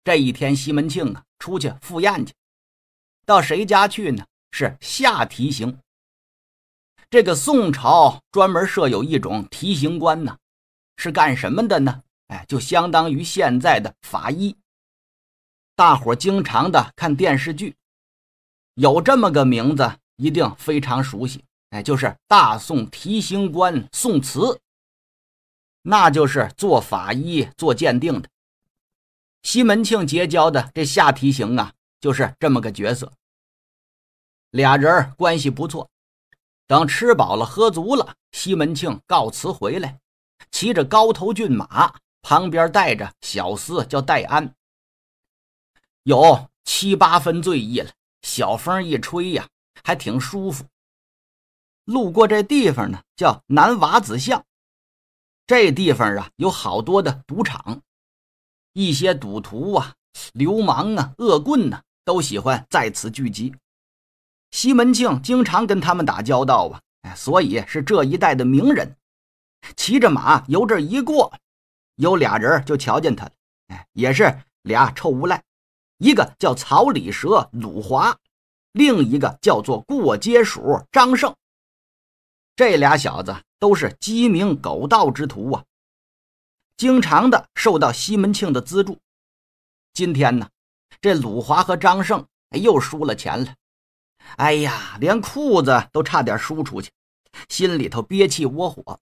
这一天，西门庆啊，出去赴宴去。到谁家去呢？是下题刑。这个宋朝专门设有一种提刑官呢，是干什么的呢？哎，就相当于现在的法医。大伙经常的看电视剧，有这么个名字，一定非常熟悉，哎，就是大宋提刑官宋慈，那就是做法医、做鉴定的。西门庆结交的这下提刑啊，就是这么个角色，俩人关系不错。等吃饱了、喝足了，西门庆告辞回来，骑着高头骏马，旁边带着小厮叫戴安。有七八分醉意了，小风一吹呀，还挺舒服。路过这地方呢，叫南瓦子巷。这地方啊，有好多的赌场，一些赌徒啊、流氓啊、恶棍呐，都喜欢在此聚集。西门庆经常跟他们打交道啊，哎，所以是这一带的名人。骑着马由这一过，有俩人就瞧见他了，哎，也是俩臭无赖。一个叫草里蛇鲁华，另一个叫做过街鼠张胜。这俩小子都是鸡鸣狗盗之徒啊，经常的受到西门庆的资助。今天呢，这鲁华和张胜又输了钱了，哎呀，连裤子都差点输出去，心里头憋气窝火。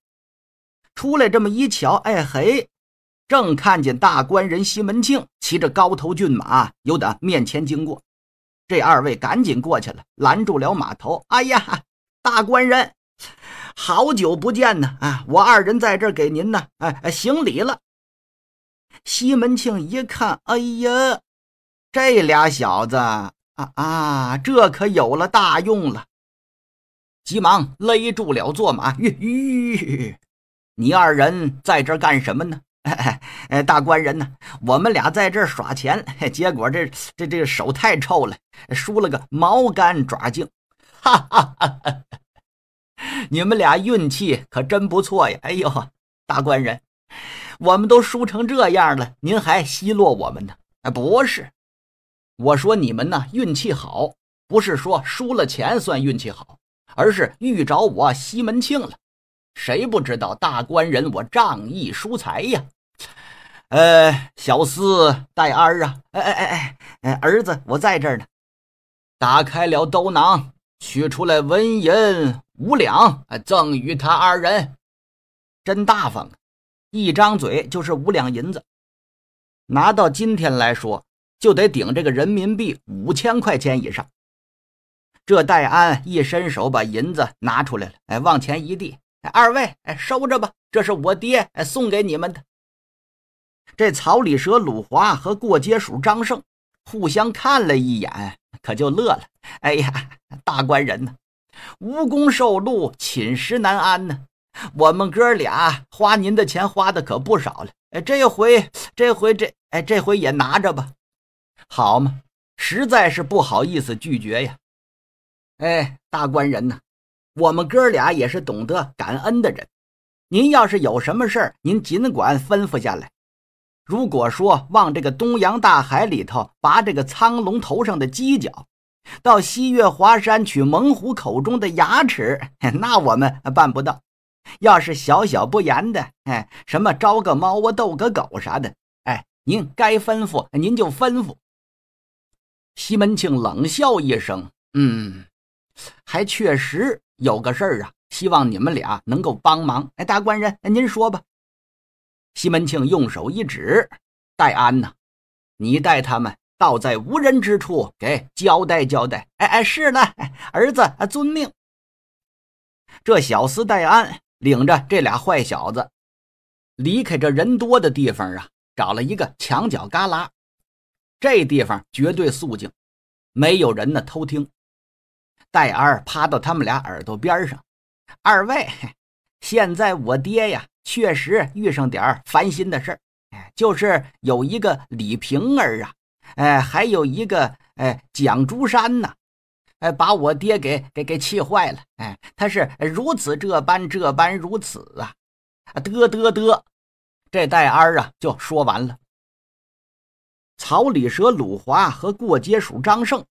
出来这么一瞧，哎嘿。正看见大官人西门庆骑着高头骏马由他面前经过，这二位赶紧过去了，拦住了马头。哎呀，大官人，好久不见呢！啊，我二人在这给您呢，哎，行礼了。西门庆一看，哎呀，这俩小子啊啊，这可有了大用了，急忙勒住了坐马。吁吁，你二人在这干什么呢？哎，大官人呢？我们俩在这儿耍钱，结果这这这手太臭了，输了个毛干爪净。哈哈哈！你们俩运气可真不错呀！哎呦，大官人，我们都输成这样了，您还奚落我们呢？哎，不是，我说你们呢运气好，不是说输了钱算运气好，而是遇着我西门庆了。谁不知道大官人我仗义疏财呀？呃，小厮戴安啊，哎哎哎哎，儿子我在这儿呢。打开了兜囊，取出来纹银五两，赠与他二人。真大方啊！一张嘴就是五两银子，拿到今天来说，就得顶这个人民币五千块钱以上。这戴安一伸手把银子拿出来了，哎，往前一递。哎，二位，哎，收着吧，这是我爹送给你们的。这草里蛇鲁华和过街鼠张胜互相看了一眼，可就乐了。哎呀，大官人呢，无功受禄，寝食难安呢。我们哥俩花您的钱花的可不少了，哎，这回这回这哎，这回也拿着吧，好嘛，实在是不好意思拒绝呀。哎，大官人呢？我们哥俩也是懂得感恩的人，您要是有什么事儿，您尽管吩咐下来。如果说往这个东洋大海里头拔这个苍龙头上的犄角，到西岳华山取猛虎口中的牙齿，那我们办不到。要是小小不严的，哎，什么招个猫啊，逗个狗啥的，哎，您该吩咐，您就吩咐。西门庆冷笑一声：“嗯，还确实。”有个事儿啊，希望你们俩能够帮忙。哎，大官人，您说吧。西门庆用手一指：“戴安呐，你带他们到在无人之处给交代交代。”哎哎，是了，儿子遵命。这小厮戴安领着这俩坏小子，离开这人多的地方啊，找了一个墙角旮旯。这地方绝对肃静，没有人呢偷听。戴安趴到他们俩耳朵边上：“二位，现在我爹呀，确实遇上点烦心的事儿。哎，就是有一个李瓶儿啊，哎，还有一个哎蒋竹山呐，哎，把我爹给给给气坏了。哎，他是如此这般这般如此啊，嘚嘚嘚。这戴安啊就说完了。曹李蛇鲁华和过街鼠张胜。”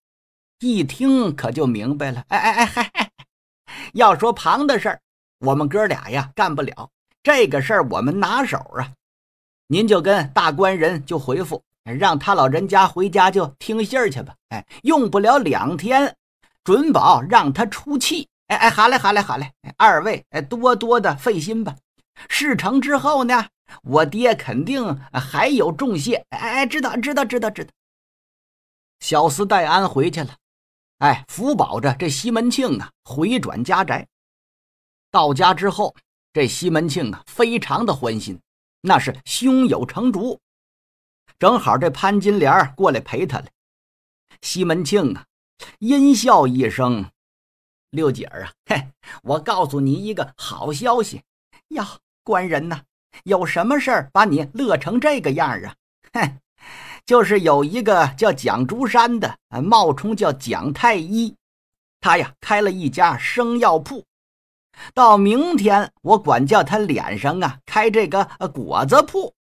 一听可就明白了，哎哎哎嗨！要说旁的事儿，我们哥俩呀干不了，这个事儿我们拿手啊。您就跟大官人就回复，让他老人家回家就听信儿去吧。哎，用不了两天，准保让他出气。哎哎，好嘞好嘞好嘞，二位哎多多的费心吧。事成之后呢，我爹肯定还有重谢。哎哎，知道知道知道知道。小厮戴安回去了。哎，福保着这西门庆啊，回转家宅。到家之后，这西门庆啊，非常的欢心，那是胸有成竹。正好这潘金莲过来陪他了。西门庆啊，阴笑一声：“六姐儿啊，嘿，我告诉你一个好消息呀，官人呐，有什么事儿把你乐成这个样啊？”嘿。就是有一个叫蒋竹山的冒充叫蒋太医，他呀开了一家生药铺。到明天我管叫他脸上啊开这个果子铺。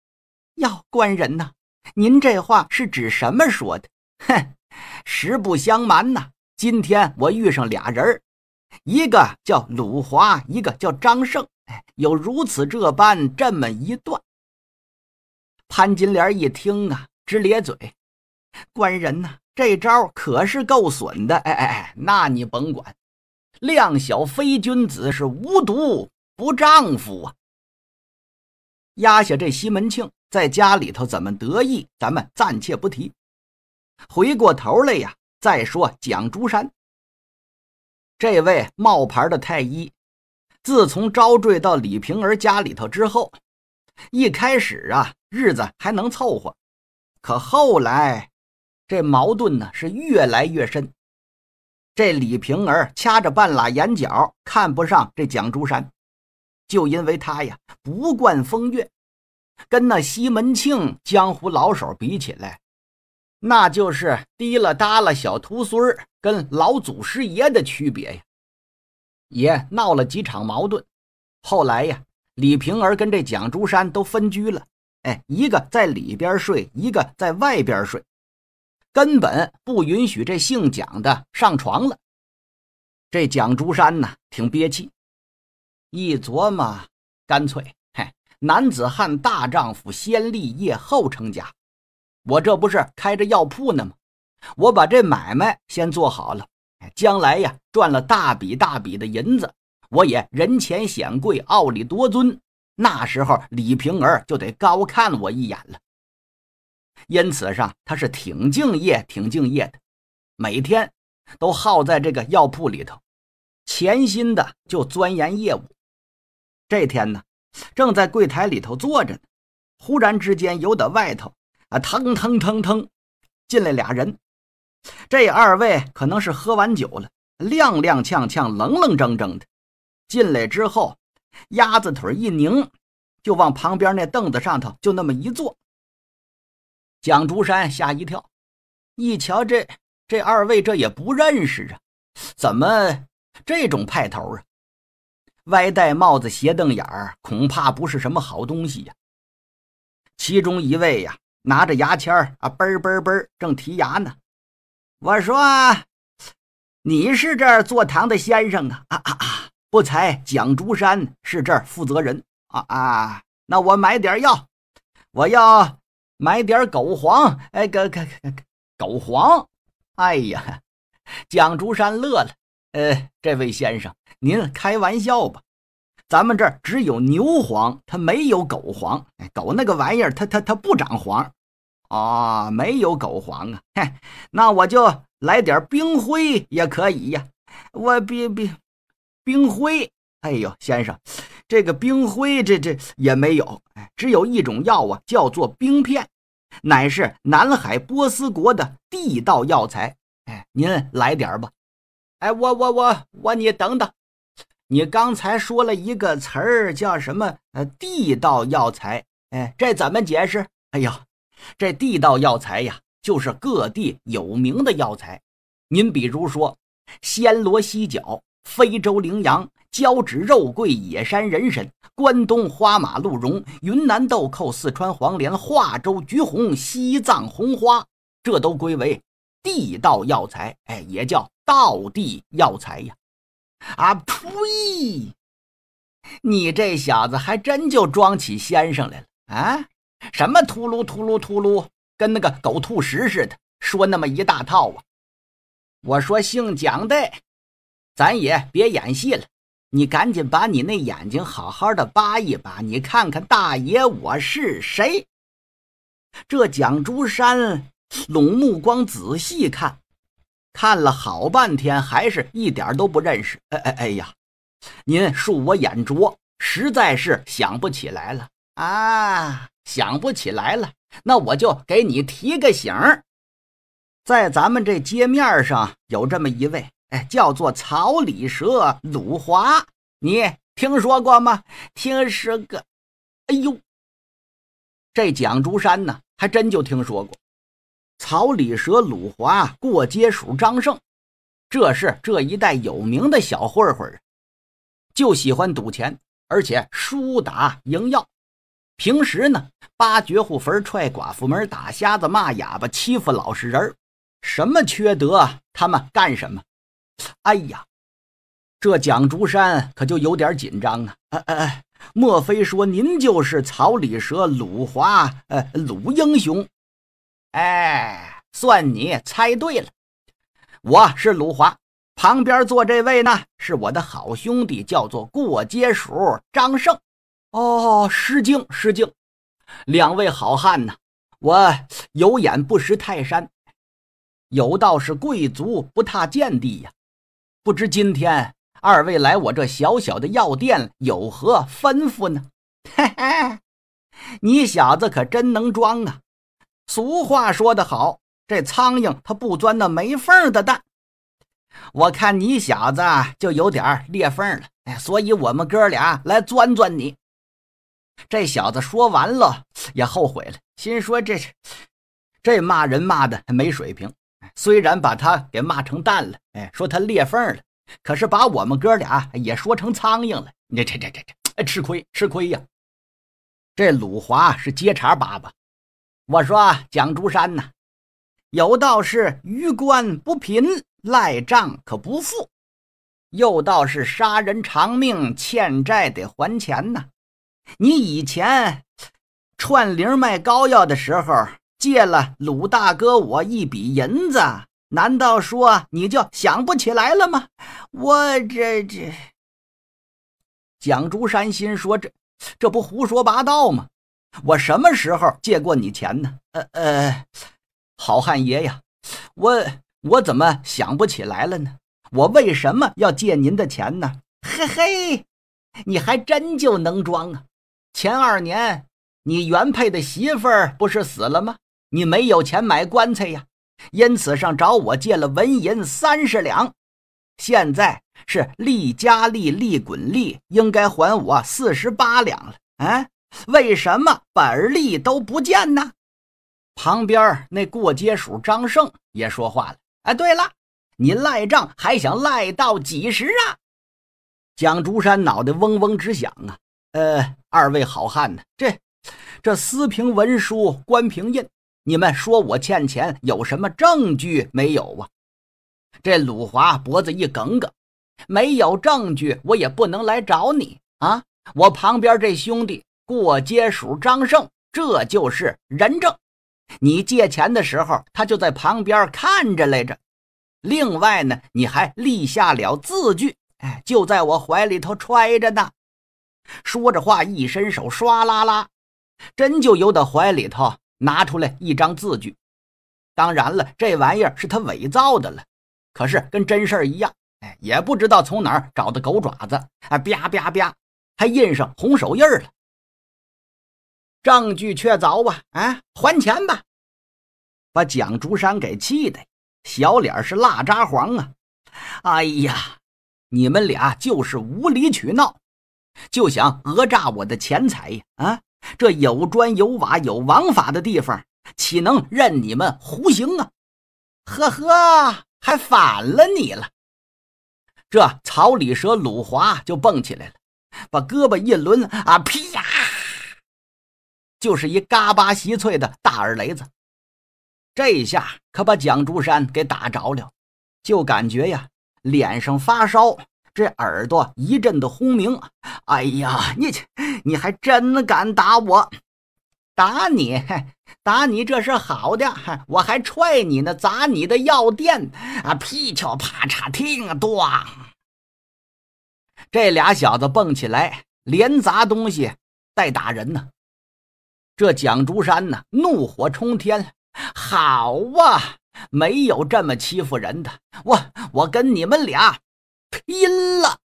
要官人呐，您这话是指什么说的？哼，实不相瞒呐，今天我遇上俩人一个叫鲁华，一个叫张胜。哎，有如此这般这么一段。潘金莲一听啊。直咧嘴，官人呐，这招可是够损的！哎哎哎，那你甭管，量小非君子，是无毒不丈夫啊。压下这西门庆在家里头怎么得意，咱们暂且不提。回过头来呀，再说蒋竹山。这位冒牌的太医，自从招赘到李瓶儿家里头之后，一开始啊，日子还能凑合。可后来，这矛盾呢是越来越深。这李瓶儿掐着半拉眼角，看不上这蒋竹山，就因为他呀不惯风月，跟那西门庆江湖老手比起来，那就是滴了耷了小徒孙跟老祖师爷的区别呀。也闹了几场矛盾，后来呀，李瓶儿跟这蒋竹山都分居了。哎，一个在里边睡，一个在外边睡，根本不允许这姓蒋的上床了。这蒋竹山呢，挺憋气，一琢磨，干脆，嘿，男子汉大丈夫，先立业后成家。我这不是开着药铺呢吗？我把这买卖先做好了，将来呀，赚了大笔大笔的银子，我也人前显贵，傲里多尊。那时候，李瓶儿就得高看我一眼了。因此上，他是挺敬业、挺敬业的，每天都耗在这个药铺里头，潜心的就钻研业务。这天呢，正在柜台里头坐着呢，忽然之间，有点外头啊，腾腾腾腾，进来俩人。这二位可能是喝完酒了，踉踉跄跄、愣愣怔怔的进来之后。鸭子腿一拧，就往旁边那凳子上头就那么一坐。蒋竹山吓一跳，一瞧这这二位这也不认识啊，怎么这种派头啊？歪戴帽子斜瞪眼儿，恐怕不是什么好东西呀。其中一位呀，拿着牙签儿啊，嘣嘣嘣，正剔牙呢。我说，你是这儿坐堂的先生啊啊啊啊！不才蒋竹山是这儿负责人啊啊！那我买点药，我要买点狗黄，哎，个个个狗黄。哎呀，蒋竹山乐了。呃，这位先生，您开玩笑吧？咱们这儿只有牛黄，它没有狗黄。狗那个玩意儿，它它它不长黄啊，没有狗黄啊。嘿，那我就来点冰灰也可以呀。我冰冰。冰灰，哎呦，先生，这个冰灰，这这也没有，哎，只有一种药啊，叫做冰片，乃是南海波斯国的地道药材。哎，您来点吧。哎，我我我我，你等等，你刚才说了一个词儿，叫什么？呃，地道药材。哎，这怎么解释？哎呦，这地道药材呀，就是各地有名的药材。您比如说，暹罗犀角。非洲羚羊、交趾肉桂、野山人参、关东花马鹿茸、云南豆蔻、四川黄连、化州橘红、西藏红花，这都归为地道药材，哎，也叫道地药材呀。啊呸！你这小子还真就装起先生来了啊？什么秃噜秃噜秃噜，跟那个狗吐食似的，说那么一大套啊？我说姓蒋的。咱也别演戏了，你赶紧把你那眼睛好好的扒一扒，你看看大爷我是谁。这蒋竹山拢目光仔细看，看了好半天，还是一点都不认识。哎哎哎呀，您恕我眼拙，实在是想不起来了啊，想不起来了。那我就给你提个醒儿，在咱们这街面上有这么一位。哎，叫做草里蛇鲁华，你听说过吗？听说过？哎呦，这蒋竹山呢，还真就听说过。草里蛇鲁华过街鼠张胜，这是这一代有名的小混混就喜欢赌钱，而且输打赢要。平时呢，扒绝户坟踹寡妇门，打瞎子，骂哑巴，欺负老实人，什么缺德，他们干什么？哎呀，这蒋竹山可就有点紧张啊！哎哎哎，莫非说您就是草里蛇鲁华？呃，鲁英雄？哎，算你猜对了，我是鲁华。旁边坐这位呢，是我的好兄弟，叫做过街鼠张胜。哦，失敬失敬，两位好汉呢，我有眼不识泰山，有道是贵族不踏贱地呀。不知今天二位来我这小小的药店有何吩咐呢？嘿嘿，你小子可真能装啊！俗话说得好，这苍蝇它不钻那没缝的蛋。我看你小子就有点裂缝了，哎，所以我们哥俩来钻钻你。这小子说完了也后悔了，心说这这骂人骂的没水平。虽然把他给骂成蛋了，哎，说他裂缝了，可是把我们哥俩也说成苍蝇了。你这这这这，哎，吃亏吃亏呀！这鲁华是接茬叭叭。我说蒋竹山呐，有道是“于官不贫，赖账可不富”，又道是“杀人偿命，欠债得还钱”呐。你以前串铃卖膏药的时候。借了鲁大哥我一笔银子，难道说你就想不起来了吗？我这这……蒋竹山心说，这这不胡说八道吗？我什么时候借过你钱呢？呃呃，好汉爷呀，我我怎么想不起来了呢？我为什么要借您的钱呢？嘿嘿，你还真就能装啊！前二年你原配的媳妇儿不是死了吗？你没有钱买棺材呀，因此上找我借了纹银三十两，现在是利加利利滚利，应该还我四十八两了。哎，为什么本利都不见呢？旁边那过街鼠张胜也说话了。哎，对了，你赖账还想赖到几时啊？蒋竹山脑袋嗡嗡直响啊。呃，二位好汉呢？这这司凭文书官平印。你们说我欠钱，有什么证据没有啊？这鲁华脖子一梗梗，没有证据，我也不能来找你啊！我旁边这兄弟过街鼠张胜，这就是人证。你借钱的时候，他就在旁边看着来着。另外呢，你还立下了字据，哎，就在我怀里头揣着呢。说着话，一伸手，唰啦啦，真就游到怀里头。拿出来一张字据，当然了，这玩意儿是他伪造的了，可是跟真事儿一样。哎，也不知道从哪儿找的狗爪子，啊，啪啪啪，还印上红手印了，证据确凿吧？啊，还钱吧！把蒋竹山给气的，小脸是蜡渣黄啊！哎呀，你们俩就是无理取闹，就想讹诈我的钱财呀？啊！这有砖有瓦有王法的地方，岂能任你们胡行啊？呵呵，还反了你了！这草里蛇鲁华就蹦起来了，把胳膊一抡，啊，啪！就是一嘎巴稀脆的大耳雷子，这一下可把蒋竹山给打着了，就感觉呀，脸上发烧。这耳朵一阵的轰鸣，哎呀，你你还真敢打我，打你，打你，这是好的，我还踹你呢，砸你的药店啊，劈敲啪嚓，听，咣！这俩小子蹦起来，连砸东西带打人呢。这蒋竹山呢，怒火冲天，好哇，没有这么欺负人的，我我跟你们俩。拼了！